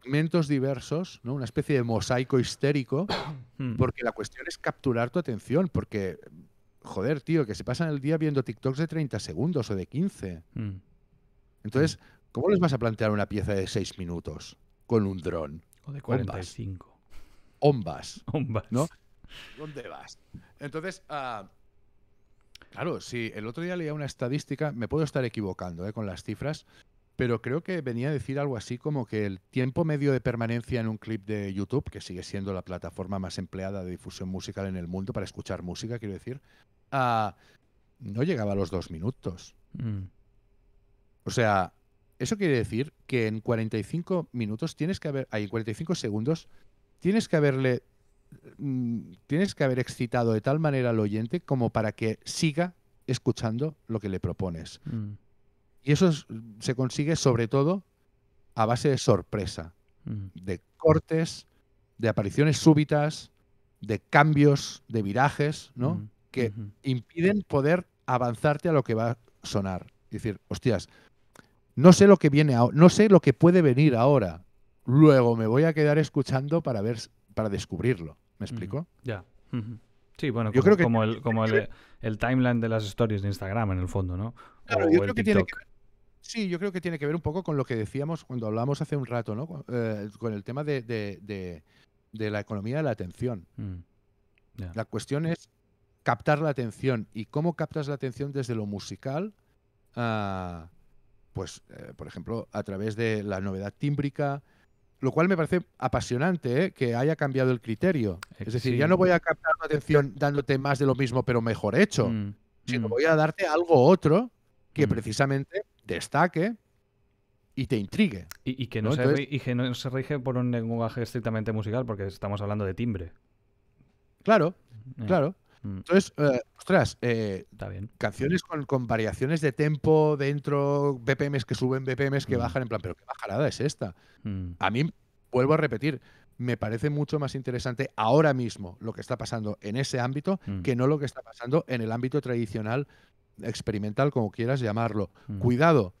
segmentos diversos, ¿no? una especie de mosaico histérico, [coughs] porque la cuestión es capturar tu atención, porque, joder, tío, que se pasan el día viendo TikToks de 30 segundos o de 15. Entonces, mm. ¿cómo les vas a plantear una pieza de seis minutos con un dron? O de 45. Ombas. Ombas. ¿No? ¿Dónde vas? Entonces, ah, claro, sí, el otro día leía una estadística, me puedo estar equivocando eh, con las cifras, pero creo que venía a decir algo así como que el tiempo medio de permanencia en un clip de YouTube, que sigue siendo la plataforma más empleada de difusión musical en el mundo para escuchar música, quiero decir, ah, no llegaba a los dos minutos. Mm. O sea, eso quiere decir que en 45 minutos tienes que haber, ahí 45 segundos, tienes que haberle, mm, tienes que haber excitado de tal manera al oyente como para que siga escuchando lo que le propones. Mm. Y eso se consigue sobre todo a base de sorpresa, mm. de cortes, de apariciones súbitas, de cambios, de virajes, ¿no? Que impiden poder avanzarte a lo que va a sonar. Es decir, hostias, no sé lo que viene, no sé lo que puede venir ahora. Luego me voy a quedar escuchando para ver, para descubrirlo. ¿Me explico? Ya. Sí, bueno, yo como, creo el, como el, timeline de las stories de Instagram en el fondo, ¿no? Claro, yo creo que tiene sí, yo creo que tiene que ver un poco con lo que decíamos cuando hablamos hace un rato, ¿no? con eh, el tema de, la economía de la atención. Mm. La cuestión es captar la atención y cómo captas la atención desde lo musical a... Ah, pues, eh, por ejemplo, a través de la novedad tímbrica, lo cual me parece apasionante ¿eh? que haya cambiado el criterio. Eh, es decir, ya no voy a captar tu atención dándote más de lo mismo, pero mejor hecho, mm, sino mm. voy a darte algo otro que mm. precisamente destaque y te intrigue. Y, que no, Se y que no se rige por un lenguaje estrictamente musical, porque estamos hablando de timbre. Claro, claro. Mm. Entonces, eh, ostras, eh, canciones con, variaciones de tempo dentro, BPMs que suben, BPMs que mm. bajan, en plan, pero qué bajarada es esta. Mm. A mí, vuelvo a repetir, me parece mucho más interesante ahora mismo lo que está pasando en ese ámbito que no lo que está pasando en el ámbito tradicional, experimental, como quieras llamarlo. Cuidado,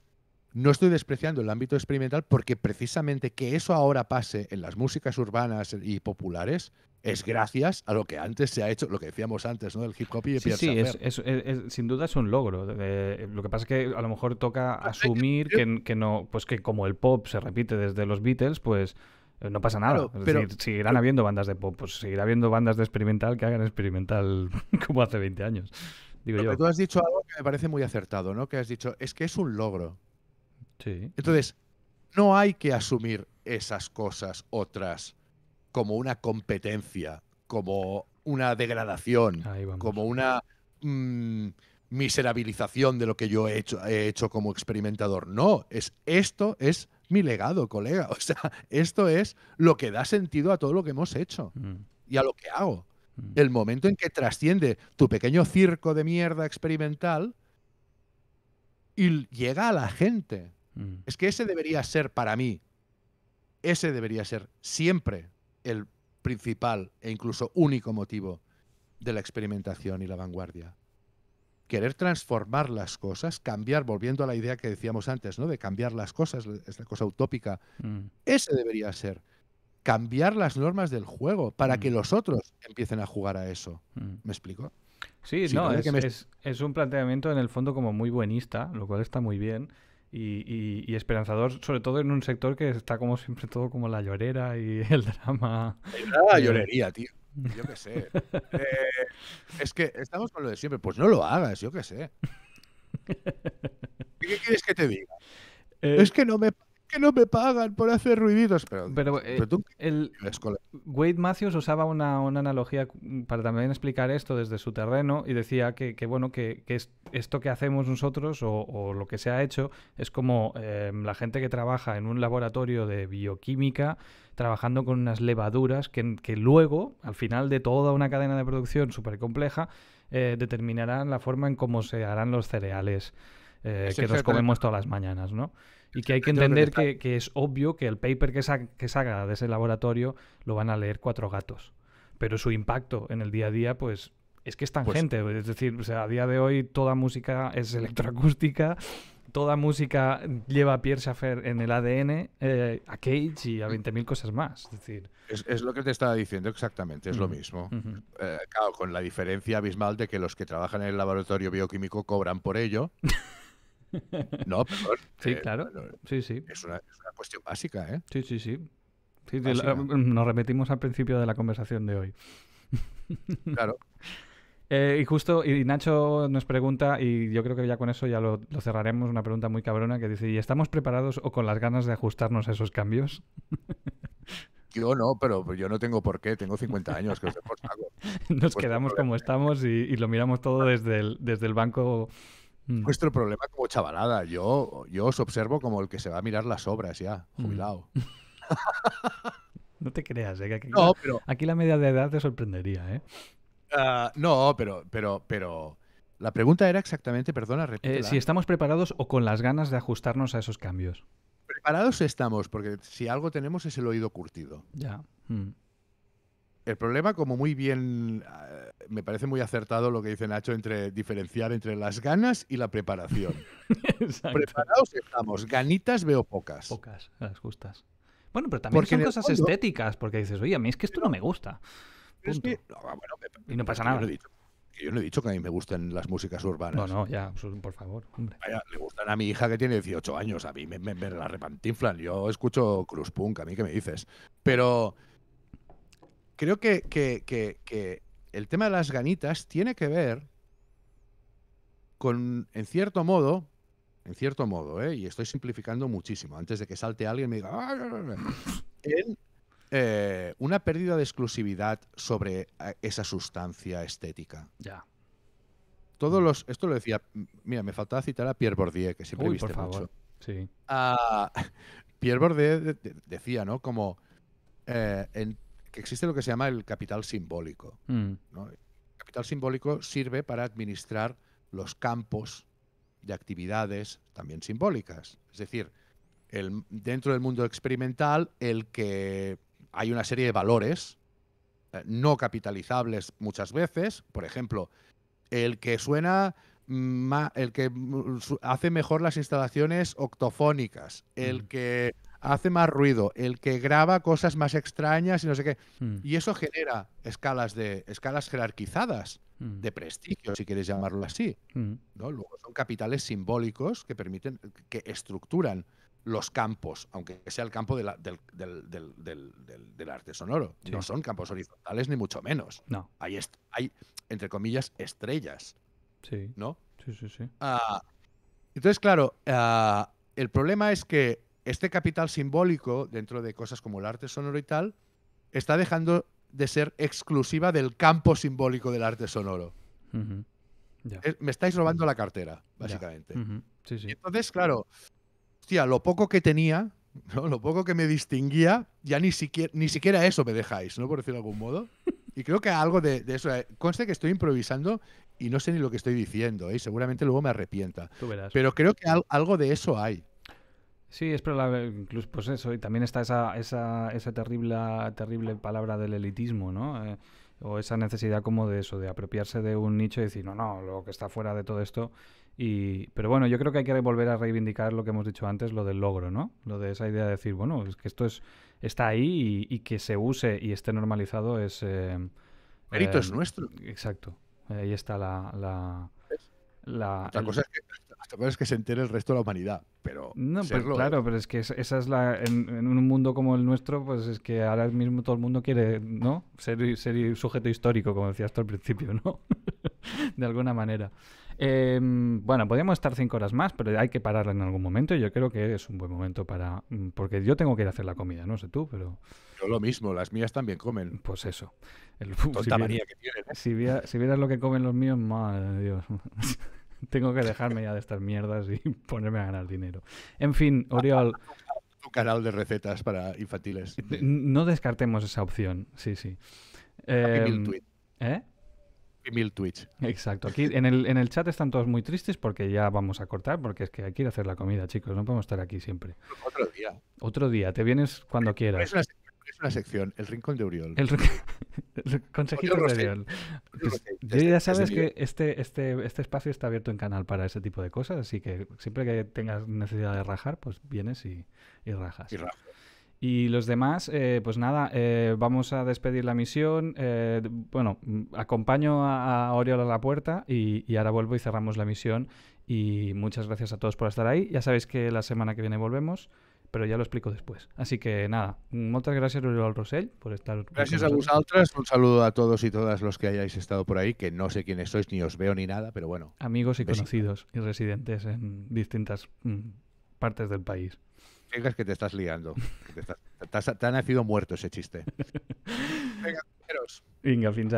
no estoy despreciando el ámbito experimental porque precisamente que eso ahora pase en las músicas urbanas y populares es gracias a lo que antes se ha hecho, lo que decíamos antes, ¿no? Del hip hop y el Sí, sí sin duda es un logro. Eh, lo que pasa es que a lo mejor toca asumir que, no, pues que como el pop se repite desde los Beatles, pues eh, no pasa nada. pero, seguirán habiendo bandas de pop, pues seguirá habiendo bandas de experimental que hagan experimental [laughs] como hace 20 años. Digo tú has dicho algo que me parece muy acertado, ¿no? Que has dicho, es que es un logro. Sí. Entonces, no hay que asumir esas cosas otras como una competencia, como una degradación, como una mm, miserabilización de lo que yo he hecho, he hecho como experimentador. No, es esto es mi legado, colega. [laughs] O sea, esto es lo que da sentido a todo lo que hemos hecho mm. y a lo que hago. Mm. El momento en que trasciende tu pequeño circo de mierda experimental y llega a la gente. Es que ese debería ser para mí. Ese debería ser siempre el principal e incluso único motivo de la experimentación y la vanguardia. Querer transformar las cosas, cambiar, volviendo a la idea que decíamos antes, ¿no? De cambiar las cosas, esta cosa utópica. Mm. Ese debería ser. Cambiar las normas del juego para que mm. los otros empiecen a jugar a eso. Mm. ¿Me explico? Sí, no, es, es un planteamiento en el fondo como muy buenista, lo cual está muy bien y, esperanzador, sobre todo en un sector que está como siempre todo como la llorera y [laughs] el drama. La eh, llorería, tío. Yo qué sé. [laughs] Eh, es que estamos con lo de siempre. Pues no lo hagas, yo qué sé. ¿Qué quieres que te diga? [laughs] Eh, es que no me que no me pagan por hacer ruiditos. Pero, eh, Wade Matthews usaba una, analogía para también explicar esto desde su terreno y decía que, bueno, que, esto que hacemos nosotros o, lo que se ha hecho es como em, la gente que trabaja en un laboratorio de bioquímica trabajando con unas levaduras que, luego, al final de toda una cadena de producción súper compleja, eh, determinarán la forma en cómo se harán los cereales eh, que nos comemos todas las mañanas, ¿no? Y que hay que entender que, es obvio que el paper que, sa que salga de ese laboratorio lo van a leer cuatro gatos. Pero su impacto en el día a día, pues es que es pues tangente. gente es decir, a día de hoy toda música es [laughs] electroacústica, toda música lleva a Pierre Schaffer en el ADN, eh, a Cage y a 20.000 mm. cosas más. Es, decir... Es, lo que te estaba diciendo exactamente, es lo mm. mismo. Eh, con la diferencia abismal de que los que trabajan en el laboratorio bioquímico cobran por ello. [laughs] No, [laughs] Sí, eh, claro. sí, Es una, cuestión básica, ¿eh? Sí, sí, sí. Mm, nos repetimos al principio de la conversación de hoy. [laughs] Claro. Eh, y justo, y Nacho nos pregunta, y yo creo que ya con eso ya lo, cerraremos, una pregunta muy cabrona que dice, ¿y estamos preparados o con las ganas de ajustarnos a esos cambios? [laughs] Yo no, pero yo no tengo por qué, tengo 50 años que Nos pues quedamos como ¿eh? estamos y, lo miramos todo desde desde el banco Mm. Nuestro vuestro problema como chavalada. Yo, yo os observo como el que se va a mirar las obras ya, mm. jubilado. [laughs] no te creas, ¿eh? aquí, pero... aquí la media de edad te sorprendería, ¿eh? Ah, no, pero, pero, pero. La pregunta era exactamente, perdona, eh, si estamos preparados o con las ganas de ajustarnos a esos cambios. Preparados estamos, porque si algo tenemos es el oído curtido. Ya. Mm. El problema, como muy bien, eh, me parece muy acertado lo que dice Nacho, entre diferenciar entre las ganas y la preparación. [laughs] Preparados estamos, ganitas veo pocas. Pocas, las justas. Bueno, pero también son cosas estéticas, porque dices, oye, a mí es que esto no me gusta. Ah, y no pasa nada. Yo no, he dicho que a mí me gusten las músicas urbanas. No, no, ya, por favor, le gustan a mi hija que tiene 18 años, a mí me, la repantinflan. Yo escucho Cruz Punk, a mí ¿qué me dices. Pero creo que, el tema de las ganitas tiene que ver con, en cierto modo, en cierto modo, ¿eh? y estoy simplificando muchísimo, antes de que salte alguien y me diga, ah, eh, una pérdida de exclusividad sobre eh, esa sustancia estética. Ya. Todos mm. los, esto lo decía, mira, me faltaba citar a Pierre Bordier, que siempre viste mucho. Sí. Ah, [laughs] Pierre Bordier decía, ¿no? Como que existe lo que se llama el capital simbólico. Mm. El capital simbólico sirve para administrar los campos de actividades también simbólicas. Es decir, el, dentro del mundo experimental, el que hay una serie de valores eh, no capitalizables muchas veces, por ejemplo, el que suena el que mm, hace mejor las instalaciones octofónicas, el mm. que hace más ruido, el que graba cosas más extrañas y no sé qué. Mm. Y eso genera escalas de escalas jerarquizadas mm. de prestigio, si quieres llamarlo así. Mm. ¿no? Luego son capitales simbólicos que permiten, que estructuran los campos, aunque sea el campo del, arte sonoro. No son campos horizontales ni mucho menos. No. Hay, hay entre comillas, estrellas. Sí. ¿No? Sí, sí, sí. Ah, entonces, claro, ah, el problema es que este capital simbólico, dentro de cosas como el arte sonoro y tal, está dejando de ser exclusiva del campo simbólico del arte sonoro. Me estáis robando la cartera, básicamente. entonces, claro, lo poco que tenía, [laughs] lo poco que me distinguía, ya ni siquiera, eso me dejáis, ¿no? Por decirlo de algún modo. Y creo que algo de, eso. Eh, conste que estoy improvisando y no sé ni lo que estoy diciendo, ¿eh? seguramente luego me arrepienta. Pero creo que algo de eso hay. Sí, es probable, incluso pues eso, y también está esa, esa, esa terrible, terrible palabra del elitismo, ¿no? Eh, o esa necesidad como de eso, de apropiarse de un nicho y decir, no, no, lo que está fuera de todo esto. Y, pero bueno, yo creo que hay que volver a reivindicar lo que hemos dicho antes, lo del logro, ¿no? Lo de esa idea de decir, bueno, es que esto es, está ahí y, que se use y esté normalizado es... Eh, Mérito eh, es nuestro. Exacto. Ahí está la... La, cosa es que hasta menos que se entere el resto de la humanidad. Pero no, pues ¿eh? claro, pero es que esa es la en, un mundo como el nuestro, pues es que ahora mismo todo el mundo quiere, ¿no? Ser, ser sujeto histórico, como decías tú al principio, ¿no? [laughs] de alguna manera. Em, bueno, podríamos estar cinco horas más, pero hay que pararla en algún momento. Y yo creo que es un buen momento para. Mm, porque yo tengo que ir a hacer la comida, no sé tú, pero. Yo lo mismo, las mías también comen. Pues eso. El, [laughs] Tonta si manía que tienen. ¿eh? Si, si vieras lo que comen los míos, madre de Dios. [laughs] [laughs] Tengo que dejarme ya de estas mierdas y [laughs] ponerme a ganar dinero. En fin, Oriol. Tu canal de recetas para infantiles. No descartemos esa opción, sí, sí. Eh, mil em, tweets. ¿Eh? mil tweets. Exacto. Aquí en el, en el chat están todos muy tristes porque ya vamos a cortar, porque es que hay que ir a hacer la comida, chicos. No podemos estar aquí siempre. Otro día. Otro día. Te vienes cuando quieras. Es una sección, el rincón de Oriol El, [laughs] consejito de Oriol ya sabes que este, este, este, espacio está abierto en canal para ese tipo de cosas, así que siempre que tengas necesidad de rajar, pues vienes y, y rajas. Y los demás, eh, pues nada, eh, vamos a despedir la misión. Eh, bueno, acompaño a, Oriol a la puerta y, y, ahora vuelvo y cerramos la misión. Y muchas gracias a todos por estar ahí. Ya sabéis que la semana que viene volvemos pero ya lo explico después. Así que nada, muchas gracias Oriol Rosell por estar. Gracias a vosotros, un saludo a todos y todas los que hayáis estado por ahí, que no sé quiénes sois, ni os veo ni nada, pero bueno. Amigos y conocidos y residentes en distintas mm, partes del país. Venga, que te estás liando. te, ha nacido muerto ese chiste. [laughs] Venga, fins